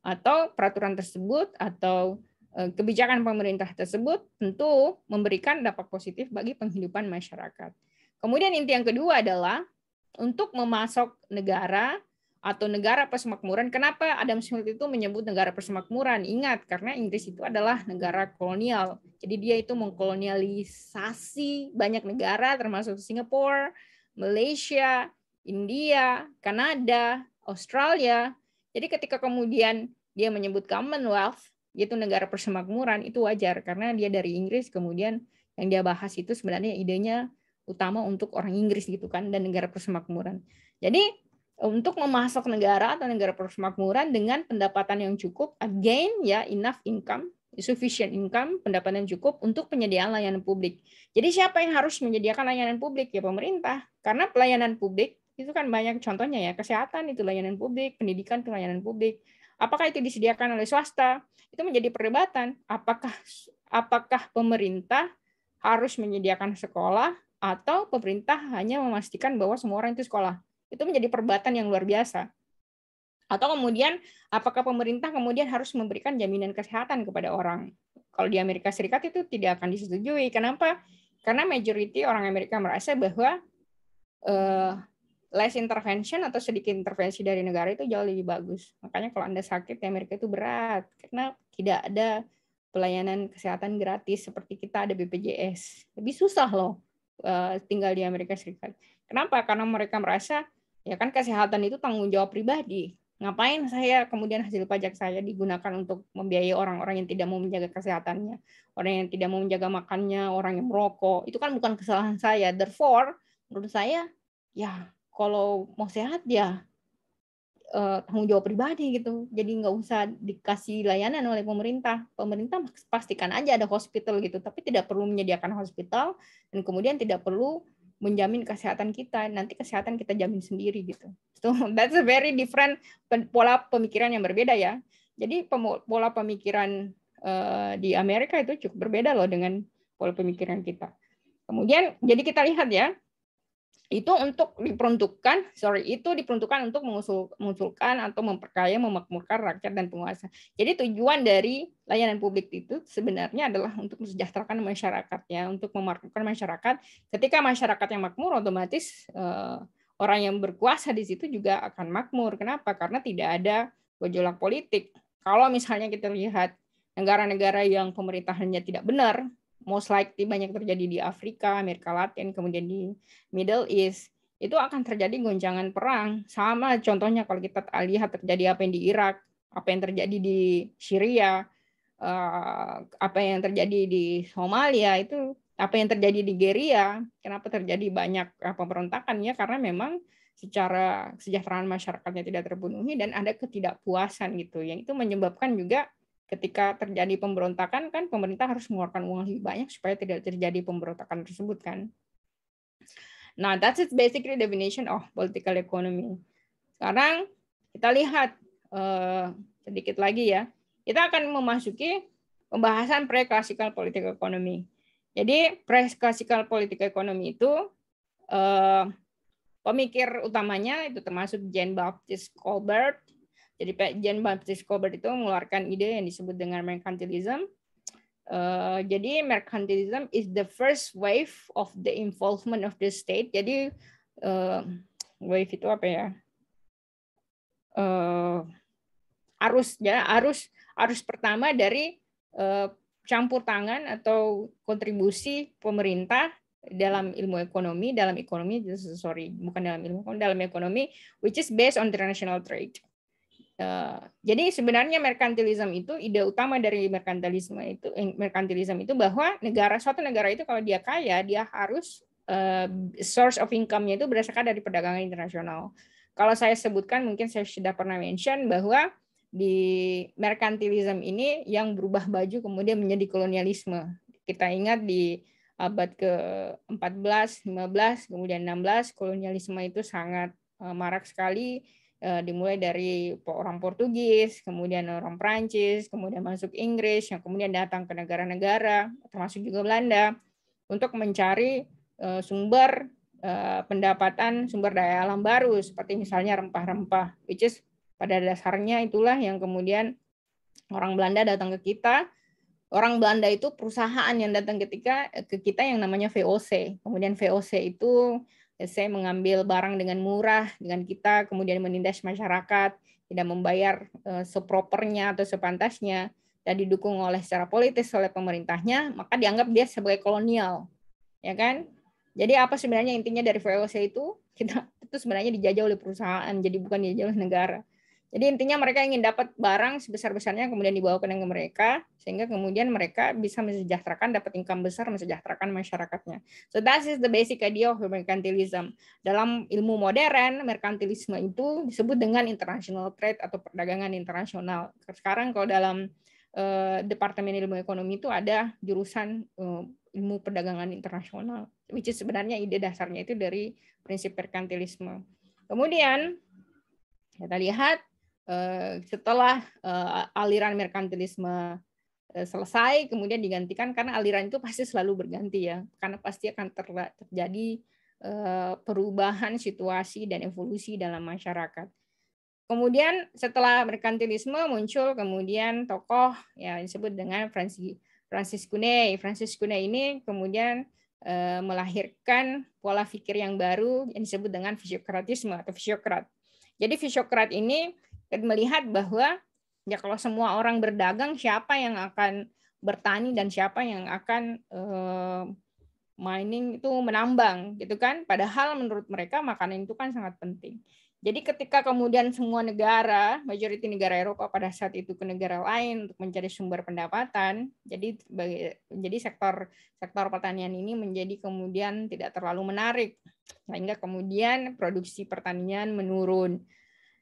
atau peraturan tersebut atau eh, kebijakan pemerintah tersebut tentu memberikan dampak positif bagi penghidupan masyarakat. Kemudian inti yang kedua adalah untuk memasok negara atau negara persemakmuran. Kenapa Adam Smith itu menyebut negara persemakmuran? Ingat, karena Inggris itu adalah negara kolonial. Jadi dia itu mengkolonialisasi banyak negara termasuk Singapura, Malaysia, India, Kanada, Australia. Jadi ketika kemudian dia menyebut Commonwealth, yaitu negara persemakmuran, itu wajar karena dia dari Inggris kemudian yang dia bahas itu sebenarnya idenya utama untuk orang Inggris gitu kan dan negara persemakmuran. Jadi untuk memasok negara atau negara persemakmuran dengan pendapatan yang cukup, again ya enough income sufficient income, pendapatan cukup untuk penyediaan layanan publik. Jadi siapa yang harus menyediakan layanan publik? Ya pemerintah. Karena pelayanan publik itu kan banyak contohnya ya, kesehatan itu layanan publik, pendidikan itu layanan publik. Apakah itu disediakan oleh swasta? Itu menjadi perdebatan. Apakah apakah pemerintah harus menyediakan sekolah atau pemerintah hanya memastikan bahwa semua orang itu sekolah? Itu menjadi perdebatan yang luar biasa. Atau kemudian apakah pemerintah kemudian harus memberikan jaminan kesehatan kepada orang? Kalau di Amerika Serikat itu tidak akan disetujui. Kenapa? Karena majority orang Amerika merasa bahwa uh, less intervention atau sedikit intervensi dari negara itu jauh lebih bagus. Makanya kalau Anda sakit di Amerika itu berat karena tidak ada pelayanan kesehatan gratis seperti kita ada BPJS. Lebih susah loh uh, tinggal di Amerika Serikat. Kenapa? Karena mereka merasa ya kan kesehatan itu tanggung jawab pribadi. Ngapain saya kemudian hasil pajak saya digunakan untuk membiayai orang-orang yang tidak mau menjaga kesehatannya, orang yang tidak mau menjaga makannya, orang yang merokok. Itu kan bukan kesalahan saya. Therefore, menurut saya ya kalau mau sehat ya eh, tanggung jawab pribadi gitu. Jadi nggak usah dikasih layanan oleh pemerintah. Pemerintah pastikan aja ada hospital gitu, tapi tidak perlu menyediakan hospital dan kemudian tidak perlu menjamin kesehatan kita, nanti kesehatan kita jamin sendiri gitu. So that's a very different pola pemikiran yang berbeda ya. Jadi pola pemikiran uh, di Amerika itu cukup berbeda loh dengan pola pemikiran kita. Kemudian jadi kita lihat ya, itu untuk diperuntukkan sorry itu diperuntukkan untuk mengusul, mengusulkan atau memperkaya memakmurkan rakyat dan penguasa jadi tujuan dari layanan publik itu sebenarnya adalah untuk mensejahterakan masyarakat ya untuk memakmurkan masyarakat ketika masyarakat yang makmur otomatis eh, orang yang berkuasa di situ juga akan makmur kenapa karena tidak ada gejolak politik kalau misalnya kita lihat negara-negara yang pemerintahannya tidak benar most likely banyak terjadi di Afrika, Amerika Latin, kemudian di Middle East, itu akan terjadi goncangan perang. Sama contohnya kalau kita lihat terjadi apa yang di Irak, apa yang terjadi di Syria, eh, apa yang terjadi di Somalia itu apa yang terjadi di Geria, kenapa terjadi banyak eh, pemberontakan ya karena memang secara kesejahteraan masyarakatnya tidak terpenuhi dan ada ketidakpuasan gitu yang itu menyebabkan juga ketika terjadi pemberontakan kan pemerintah harus mengeluarkan uang lebih banyak supaya tidak terjadi pemberontakan tersebut kan. Nah, that's it basically definition of political economy. Sekarang kita lihat uh, sedikit lagi ya. Kita akan memasuki pembahasan pre-classical political economy. Jadi pre-classical political economy itu uh, pemikir utamanya itu termasuk Jean Baptiste Colbert, jadi Jean Baptiste Colbert itu mengeluarkan ide yang disebut dengan mercantilism. Uh, eh, jadi mercantilism is the first wave of the involvement of the state. Jadi uh, wave itu apa ya? Uh, arus ya arus arus pertama dari uh, campur tangan atau kontribusi pemerintah dalam ilmu ekonomi dalam ekonomi sorry bukan dalam ilmu dalam ekonomi which is based on international trade. Eh, jadi sebenarnya merkantilisme itu ide utama dari merkantilisme itu eh, merkantilisme itu bahwa negara suatu negara itu kalau dia kaya dia harus eh, source of income-nya itu berdasarkan dari perdagangan internasional. Kalau saya sebutkan mungkin saya sudah pernah mention bahwa di merkantilisme ini yang berubah baju kemudian menjadi kolonialisme. Kita ingat di abad ke-14, 15, kemudian 16 kolonialisme itu sangat marak sekali Eh, dimulai dari orang Portugis, kemudian orang Prancis, kemudian masuk Inggris, yang kemudian datang ke negara-negara, termasuk juga Belanda, untuk mencari eh, sumber eh, pendapatan sumber daya alam baru, seperti misalnya rempah-rempah, which is pada dasarnya itulah yang kemudian orang Belanda datang ke kita. Orang Belanda itu perusahaan yang datang ketika ke kita yang namanya VOC. Kemudian VOC itu saya mengambil barang dengan murah dengan kita kemudian menindas masyarakat tidak membayar eh, sepropernya atau sepantasnya dan didukung oleh secara politis oleh pemerintahnya maka dianggap dia sebagai kolonial ya kan jadi apa sebenarnya intinya dari VOC itu kita itu sebenarnya dijajah oleh perusahaan jadi bukan dijajah oleh negara jadi intinya mereka ingin dapat barang sebesar-besarnya kemudian dibawa ke negara mereka sehingga kemudian mereka bisa mensejahterakan dapat income besar mensejahterakan masyarakatnya. So that is the basic idea of mercantilism. Dalam ilmu modern, mercantilisme itu disebut dengan international trade atau perdagangan internasional. Sekarang kalau dalam eh, Departemen Ilmu Ekonomi itu ada jurusan eh, ilmu perdagangan internasional, which is sebenarnya ide dasarnya itu dari prinsip mercantilisme. Kemudian kita lihat Eh, setelah eh, aliran merkantilisme eh, selesai kemudian digantikan karena aliran itu pasti selalu berganti ya karena pasti akan terjadi perubahan situasi dan evolusi dalam masyarakat. Kemudian setelah merkantilisme muncul kemudian tokoh yang disebut dengan Francis Francis Cune. Francis Kunei ini kemudian melahirkan pola pikir yang baru yang disebut dengan fisiokratisme atau fisiokrat. Jadi fisiokrat ini dan melihat bahwa ya kalau semua orang berdagang siapa yang akan bertani dan siapa yang akan eh, mining itu menambang gitu kan padahal menurut mereka makanan itu kan sangat penting jadi ketika kemudian semua negara, majoriti negara Eropa pada saat itu ke negara lain untuk mencari sumber pendapatan, jadi menjadi sektor sektor pertanian ini menjadi kemudian tidak terlalu menarik sehingga kemudian produksi pertanian menurun.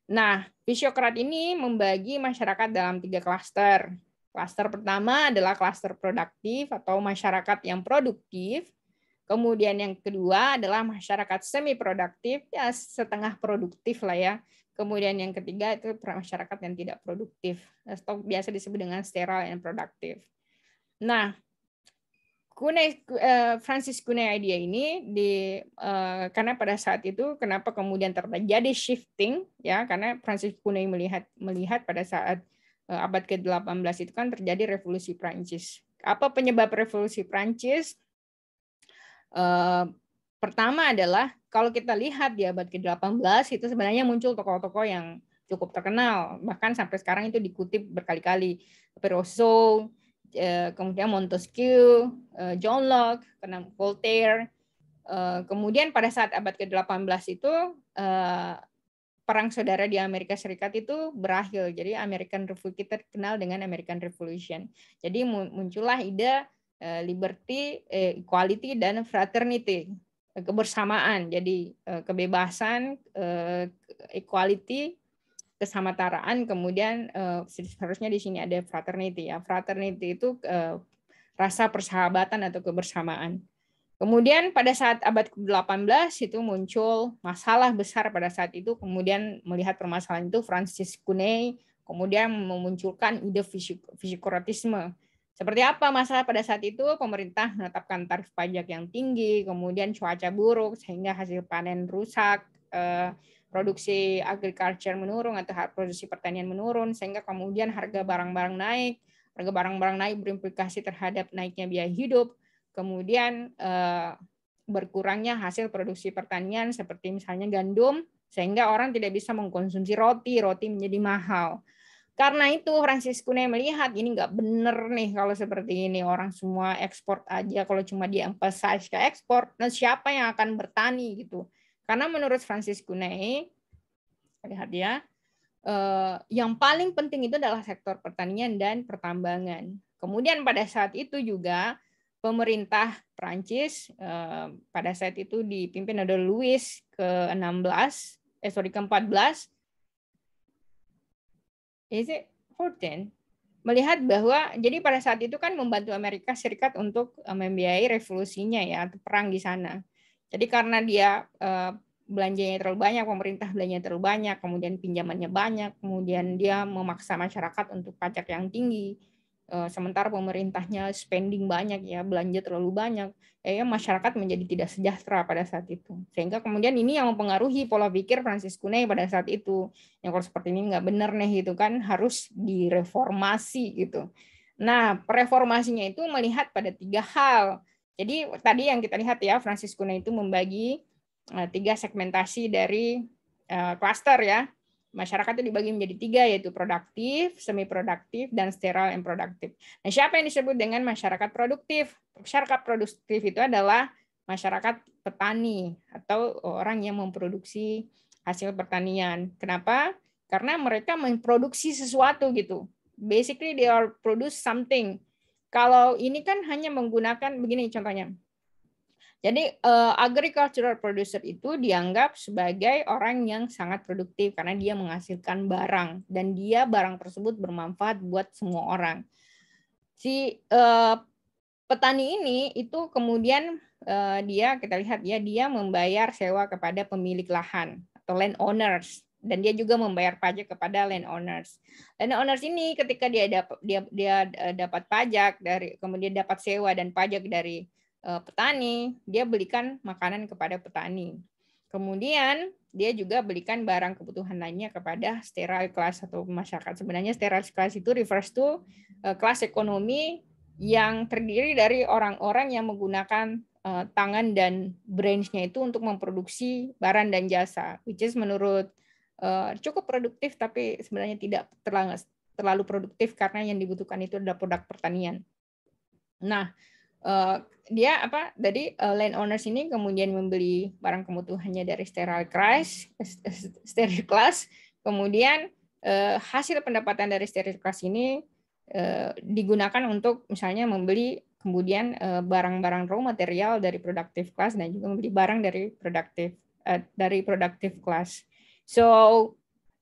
Nah, fisiokrat ini membagi masyarakat dalam tiga klaster. Klaster pertama adalah klaster produktif atau masyarakat yang produktif. Kemudian yang kedua adalah masyarakat semi produktif, ya setengah produktif lah ya. Kemudian yang ketiga itu masyarakat yang tidak produktif, atau biasa disebut dengan sterile and produktif. Nah, Kune uh, Francis Kune idea ini di uh, karena pada saat itu kenapa kemudian terjadi shifting ya karena Francis Kune melihat melihat pada saat uh, abad ke-18 itu kan terjadi revolusi Prancis. Apa penyebab revolusi Prancis? Uh, pertama adalah kalau kita lihat di abad ke-18 itu sebenarnya muncul tokoh-tokoh yang cukup terkenal bahkan sampai sekarang itu dikutip berkali-kali Peroso Eh, kemudian Montesquieu, eh, John Locke, Voltaire. Eh, kemudian pada saat abad ke-18 itu perang saudara di Amerika Serikat itu berakhir. Jadi American Revolution kita kenal dengan American Revolution. Jadi muncullah ide liberty, equality dan fraternity kebersamaan jadi kebebasan equality kesamataraan kemudian uh, seharusnya di sini ada fraternity ya fraternity itu uh, rasa persahabatan atau kebersamaan kemudian pada saat abad ke-18 itu muncul masalah besar pada saat itu kemudian melihat permasalahan itu Francis Cuney kemudian memunculkan ide fisikuratisme seperti apa masalah pada saat itu? Pemerintah menetapkan tarif pajak yang tinggi, kemudian cuaca buruk sehingga hasil panen rusak, uh, produksi agriculture menurun atau produksi pertanian menurun sehingga kemudian harga barang-barang naik harga barang-barang naik berimplikasi terhadap naiknya biaya hidup kemudian eh, berkurangnya hasil produksi pertanian seperti misalnya gandum sehingga orang tidak bisa mengkonsumsi roti roti menjadi mahal karena itu Francis Kune melihat ini nggak benar nih kalau seperti ini orang semua ekspor aja kalau cuma di emphasize ke ekspor, nah siapa yang akan bertani gitu? Karena menurut Francis Kunei, lihat ya, eh, yang paling penting itu adalah sektor pertanian dan pertambangan. Kemudian pada saat itu juga pemerintah Prancis eh, pada saat itu dipimpin oleh Louis ke-16, eh sorry ke-14, is it 14? melihat bahwa jadi pada saat itu kan membantu Amerika Serikat untuk eh, membiayai revolusinya ya atau perang di sana. Jadi karena dia eh, belanjanya terlalu banyak, pemerintah belanjanya terlalu banyak, kemudian pinjamannya banyak, kemudian dia memaksa masyarakat untuk pajak yang tinggi. Eh, sementara pemerintahnya spending banyak ya, belanja terlalu banyak, ya, ya masyarakat menjadi tidak sejahtera pada saat itu. Sehingga kemudian ini yang mempengaruhi pola pikir Francis Kuney pada saat itu. Yang kalau seperti ini nggak benar nih itu kan harus direformasi gitu. Nah, reformasinya itu melihat pada tiga hal. Jadi tadi yang kita lihat ya Francis Kuna itu membagi eh, tiga segmentasi dari klaster eh, ya. Masyarakat itu dibagi menjadi tiga yaitu produktif, semi produktif, dan sterile and produktif. Nah, siapa yang disebut dengan masyarakat produktif? Masyarakat produktif itu adalah masyarakat petani atau orang yang memproduksi hasil pertanian. Kenapa? Karena mereka memproduksi sesuatu gitu. Basically they are produce something kalau ini kan hanya menggunakan begini contohnya. Jadi uh, agricultural producer itu dianggap sebagai orang yang sangat produktif karena dia menghasilkan barang dan dia barang tersebut bermanfaat buat semua orang. Si uh, petani ini itu kemudian uh, dia kita lihat ya dia membayar sewa kepada pemilik lahan atau land owners dan dia juga membayar pajak kepada landowners. Landowners ini ketika dia dapat dia dia eh, dapat pajak dari kemudian dapat sewa dan pajak dari uh, petani, dia belikan makanan kepada petani. Kemudian dia juga belikan barang kebutuhan lainnya kepada steril class atau masyarakat. Sebenarnya steril class itu refers to uh, kelas ekonomi yang terdiri dari orang-orang yang menggunakan uh, tangan dan brains-nya itu untuk memproduksi barang dan jasa, which is menurut Eh, cukup produktif tapi sebenarnya tidak terlalu, produktif karena yang dibutuhkan itu adalah produk pertanian. Nah, eh, dia apa Jadi uh, eh, land owners ini kemudian membeli barang kebutuhannya dari sterile class, sterile class, kemudian hasil pendapatan dari sterile class ini digunakan untuk misalnya membeli kemudian barang-barang raw material dari productive class dan juga membeli barang dari productive dari productive class. So,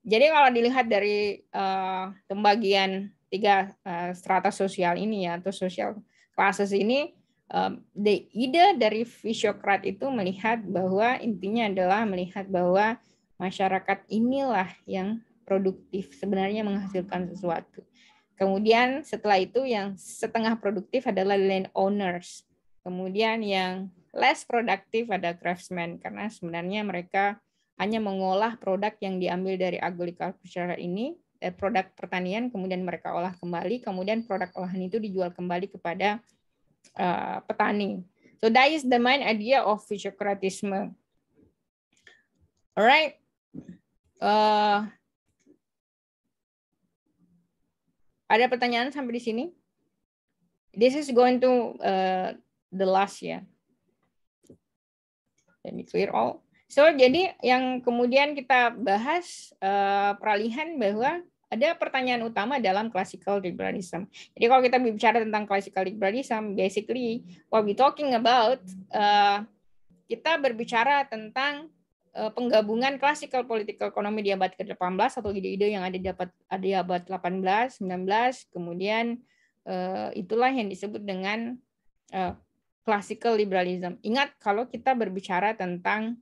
jadi kalau dilihat dari uh, pembagian tiga uh, strata sosial ini ya atau sosial classes ini um, the ide dari visokrat itu melihat bahwa intinya adalah melihat bahwa masyarakat inilah yang produktif sebenarnya menghasilkan sesuatu. Kemudian setelah itu yang setengah produktif adalah landowners. Kemudian yang less produktif ada craftsmen karena sebenarnya mereka hanya mengolah produk yang diambil dari agriculture ini eh, produk pertanian kemudian mereka olah kembali kemudian produk olahan itu dijual kembali kepada uh, petani so that is the main idea of fisiokratisme. alright uh, ada pertanyaan sampai di sini this is going to uh, the last ya yeah. let me clear all So jadi yang kemudian kita bahas uh, peralihan bahwa ada pertanyaan utama dalam classical liberalism. Jadi kalau kita bicara tentang classical liberalism, basically what we talking about uh, kita berbicara tentang uh, penggabungan classical political economy di abad ke-18 atau ide-ide yang ada di abad ada di abad 18, 19, kemudian uh, itulah yang disebut dengan uh, classical liberalism. Ingat kalau kita berbicara tentang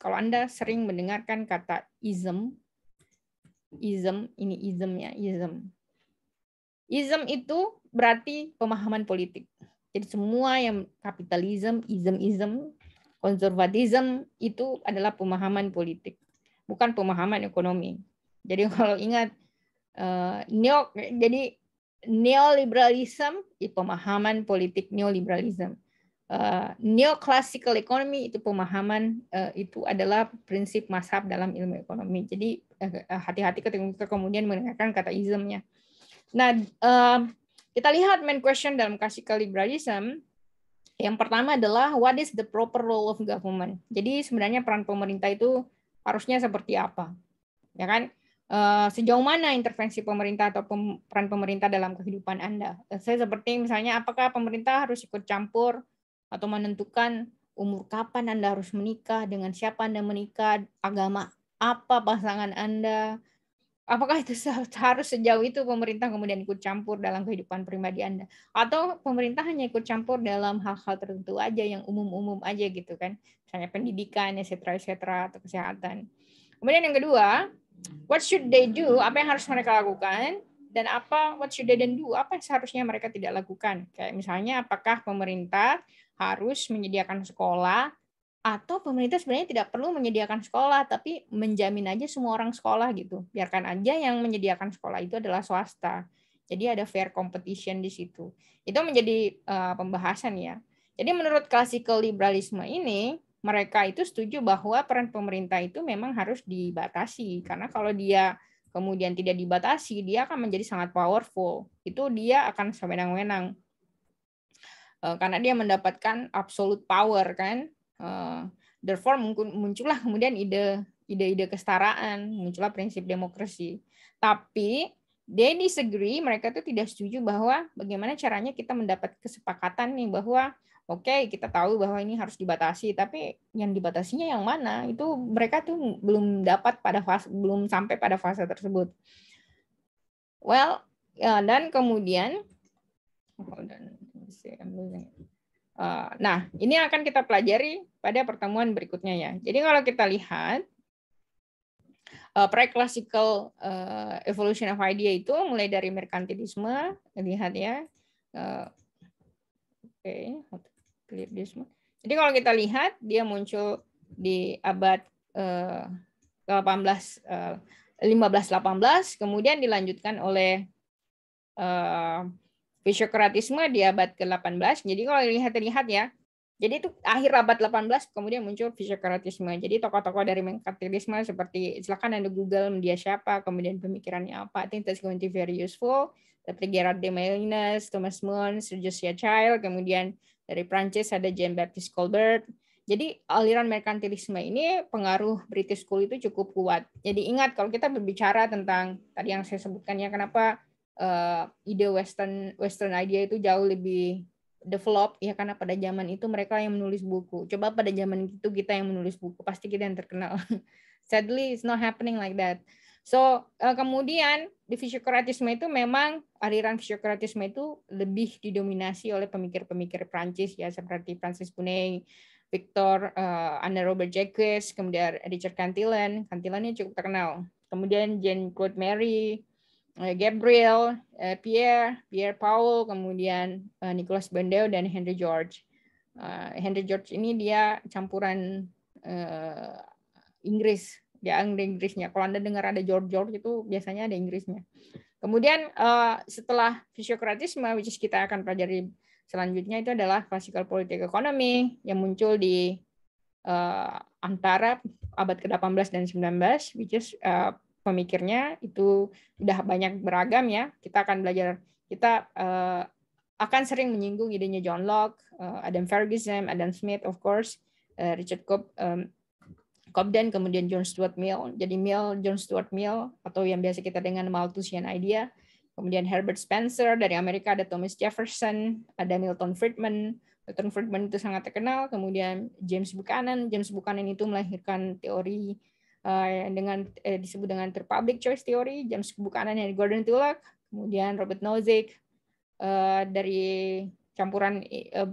kalau Anda sering mendengarkan kata ism, ism ini ism ya ism. Ism itu berarti pemahaman politik. Jadi semua yang kapitalism, ism-ism, konservatism itu adalah pemahaman politik, bukan pemahaman ekonomi. Jadi kalau ingat eh, neo, jadi neoliberalism itu eh, pemahaman politik neoliberalism Uh, neoclassical economy itu pemahaman uh, itu adalah prinsip mazhab dalam ilmu ekonomi. Jadi eh, hati-hati uh, ketika kemudian mendengarkan kata ismnya. Nah, uh, kita lihat main question dalam classical liberalism. Yang pertama adalah what is the proper role of government. Jadi sebenarnya peran pemerintah itu harusnya seperti apa, ya kan? sejauh mana intervensi pemerintah atau peran pemerintah dalam kehidupan Anda? Saya seperti misalnya apakah pemerintah harus ikut campur atau menentukan umur kapan Anda harus menikah, dengan siapa Anda menikah, agama apa pasangan Anda. Apakah itu harus sejauh itu pemerintah kemudian ikut campur dalam kehidupan pribadi Anda? Atau pemerintah hanya ikut campur dalam hal-hal tertentu aja, yang umum-umum aja gitu kan? Misalnya pendidikan, etc., etc., atau kesehatan. Kemudian yang kedua, what should they do? Apa yang harus mereka lakukan? Dan apa, what should they do? Apa yang seharusnya mereka tidak lakukan? Kayak misalnya, apakah pemerintah harus menyediakan sekolah atau pemerintah sebenarnya tidak perlu menyediakan sekolah tapi menjamin aja semua orang sekolah gitu biarkan aja yang menyediakan sekolah itu adalah swasta jadi ada fair competition di situ itu menjadi uh, pembahasan ya jadi menurut classical liberalisme ini mereka itu setuju bahwa peran pemerintah itu memang harus dibatasi karena kalau dia kemudian tidak dibatasi dia akan menjadi sangat powerful itu dia akan sewenang-wenang Eh, karena dia mendapatkan absolute power kan. Uh, therefore muncullah kemudian ide ide-ide kesetaraan, muncullah prinsip demokrasi. Tapi they disagree, mereka tuh tidak setuju bahwa bagaimana caranya kita mendapat kesepakatan nih bahwa oke okay, kita tahu bahwa ini harus dibatasi, tapi yang dibatasinya yang mana itu mereka tuh belum dapat pada fase belum sampai pada fase tersebut. Well, ya, dan kemudian hold on obviously I'm losing Uh, nah, ini akan kita pelajari pada pertemuan berikutnya ya. Jadi kalau kita lihat uh, pre-classical uh, evolution of idea itu mulai dari merkantilisme, lihat ya. Uh, Oke, okay, this one. Jadi kalau kita lihat dia muncul di abad uh, 18 uh, 18 kemudian dilanjutkan oleh uh, fisiokratisme di abad ke-18. Jadi kalau lihat-lihat ya, jadi itu akhir abad 18 kemudian muncul fisiokratisme. Jadi tokoh-tokoh dari merkantilisme seperti silakan Anda Google media siapa, kemudian pemikirannya apa. I think that's going to be very useful. Seperti Gerard de Melinas, Thomas Sir Sergio Child, kemudian dari Prancis ada Jean Baptiste Colbert. Jadi aliran merkantilisme ini pengaruh British School itu cukup kuat. Jadi ingat kalau kita berbicara tentang tadi yang saya sebutkan ya kenapa uh, ide western western idea itu jauh lebih develop ya karena pada zaman itu mereka yang menulis buku. Coba pada zaman itu kita yang menulis buku, pasti kita yang terkenal. Sadly it's not happening like that. So uh, kemudian di fisiokratisme itu memang aliran fisiokratisme itu lebih didominasi oleh pemikir-pemikir Prancis ya seperti Francis Punet, Victor, uh, Anna Robert Jacques, kemudian Richard Cantillon. cantillonnya cukup terkenal. Kemudian Jean Claude Mary, Eh, Gabriel, eh, Pierre, Pierre Paul, kemudian eh, Nicholas Bendel dan Henry George. Henry George ini dia campuran Inggris, dia ada Inggrisnya. Kalau anda dengar ada George George itu biasanya ada Inggrisnya. Kemudian setelah fisiokratisme, which is kita akan pelajari selanjutnya itu adalah classical politik ekonomi yang muncul di antara abad ke-18 dan 19, which is pemikirnya itu udah banyak beragam ya. Kita akan belajar kita uh, akan sering menyinggung idenya John Locke, uh, Adam Ferguson, Adam Smith of course, uh, Richard Cobb, um, Cobden, kemudian John Stuart Mill. Jadi Mill, John Stuart Mill atau yang biasa kita dengan Malthusian idea. Kemudian Herbert Spencer dari Amerika ada Thomas Jefferson, ada Milton Friedman. Milton Friedman itu sangat terkenal. Kemudian James Buchanan. James Buchanan itu melahirkan teori Eh, dengan eh, disebut dengan terpublic choice theory James Buchanan dari Gordon Tullock kemudian Robert Nozick eh, dari campuran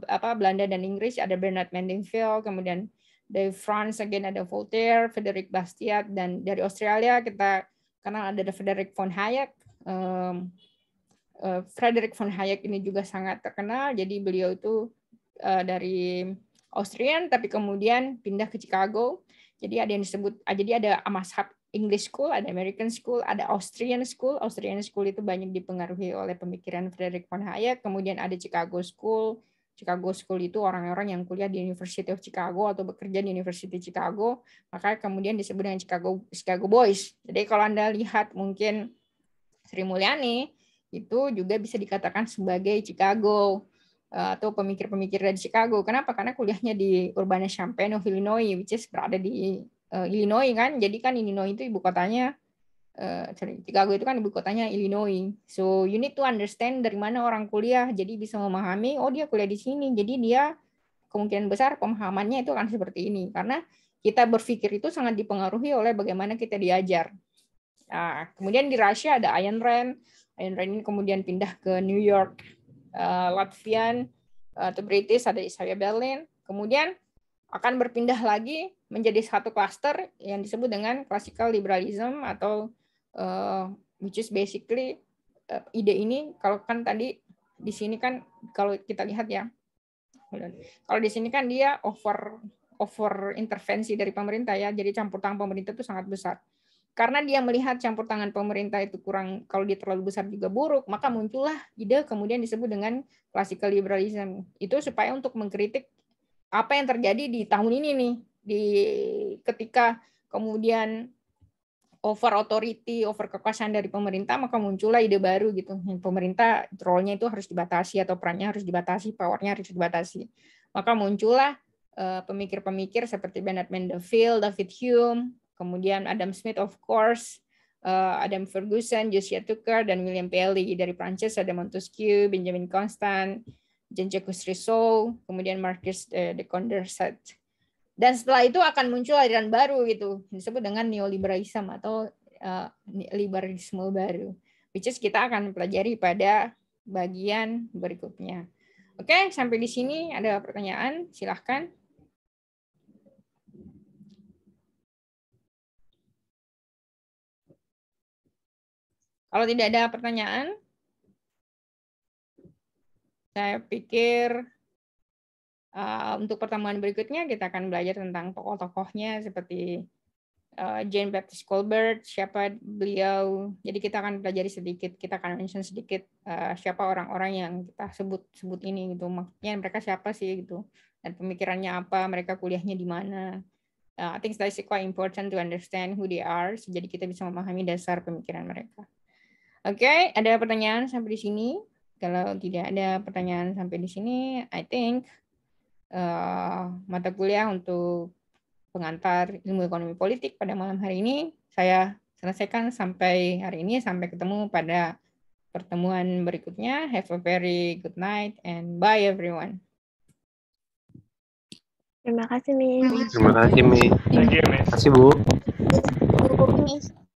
apa Belanda dan Inggris ada Bernard Mandeville, kemudian dari France again ada Voltaire Frederick Bastiat dan dari Australia kita kenal ada Frederick von Hayek um, uh, Frederick von Hayek ini juga sangat terkenal. Jadi beliau itu uh, dari Austrian tapi kemudian pindah ke Chicago jadi ada yang disebut, ah, jadi ada mashab English School, ada American School, ada Austrian School. Austrian School itu banyak dipengaruhi oleh pemikiran Frederick von Hayek. Kemudian ada Chicago School. Chicago School itu orang-orang yang kuliah di University of Chicago atau bekerja di University of Chicago. Maka kemudian disebut dengan Chicago Chicago Boys. Jadi kalau Anda lihat mungkin Sri Mulyani itu juga bisa dikatakan sebagai Chicago Eh, atau pemikir-pemikir dari Chicago. Kenapa? Karena kuliahnya di Urbana-Champaign Illinois, which is berada di uh, Illinois kan. Jadi kan Illinois itu ibu kotanya, uh, sorry, Chicago itu kan ibu kotanya Illinois. So you need to understand dari mana orang kuliah. Jadi bisa memahami, oh dia kuliah di sini. Jadi dia kemungkinan besar pemahamannya itu akan seperti ini. Karena kita berpikir itu sangat dipengaruhi oleh bagaimana kita diajar. Nah, kemudian di Rusia ada Ayn Rand. Ayn Rand ini kemudian pindah ke New York Eh, Latvian eh, atau British ada Israel Berlin. Kemudian akan berpindah lagi menjadi satu klaster yang disebut dengan classical liberalism atau uh, which is basically uh, ide ini kalau kan tadi di sini kan kalau kita lihat ya kalau di sini kan dia over over intervensi dari pemerintah ya jadi campur tangan pemerintah itu sangat besar karena dia melihat campur tangan pemerintah itu kurang kalau dia terlalu besar juga buruk maka muncullah ide kemudian disebut dengan classical liberalism itu supaya untuk mengkritik apa yang terjadi di tahun ini nih di ketika kemudian over authority, over kekuasaan dari pemerintah, maka muncullah ide baru gitu. Pemerintah role-nya itu harus dibatasi atau perannya harus dibatasi, powernya harus dibatasi. Maka muncullah eh, pemikir-pemikir seperti Bernard Mandeville, David Hume, Kemudian Adam Smith of course, eh, Adam Ferguson, Josiah Tucker, dan William Paley. Dari Prancis ada Montesquieu, Benjamin Constant, Jean-Jacques Rousseau, kemudian Marcus eh, de Condorcet. Dan setelah itu akan muncul aliran baru gitu, disebut dengan neoliberalisme atau uh, liberalisme baru, which is kita akan pelajari pada bagian berikutnya. Oke, sampai di sini ada pertanyaan, silahkan. Kalau tidak ada pertanyaan, saya pikir uh, untuk pertemuan berikutnya kita akan belajar tentang tokoh-tokohnya seperti uh, Jane Baptist Colbert, siapa beliau. Jadi kita akan pelajari sedikit, kita akan mention sedikit uh, siapa orang-orang yang kita sebut sebut ini gitu. Maksudnya mereka siapa sih gitu dan pemikirannya apa, mereka kuliahnya di mana. Uh, I think that is quite important to understand who they are, jadi kita bisa memahami dasar pemikiran mereka. Oke, okay, ada pertanyaan sampai di sini? Kalau tidak ada pertanyaan sampai di sini, I think uh, mata kuliah untuk pengantar ilmu ekonomi politik pada malam hari ini saya selesaikan sampai hari ini sampai ketemu pada pertemuan berikutnya. Have a very good night and bye everyone. Terima kasih, Mi. Terima kasih, Mi. Terima kasih, Bu. Terima kasih, Bu.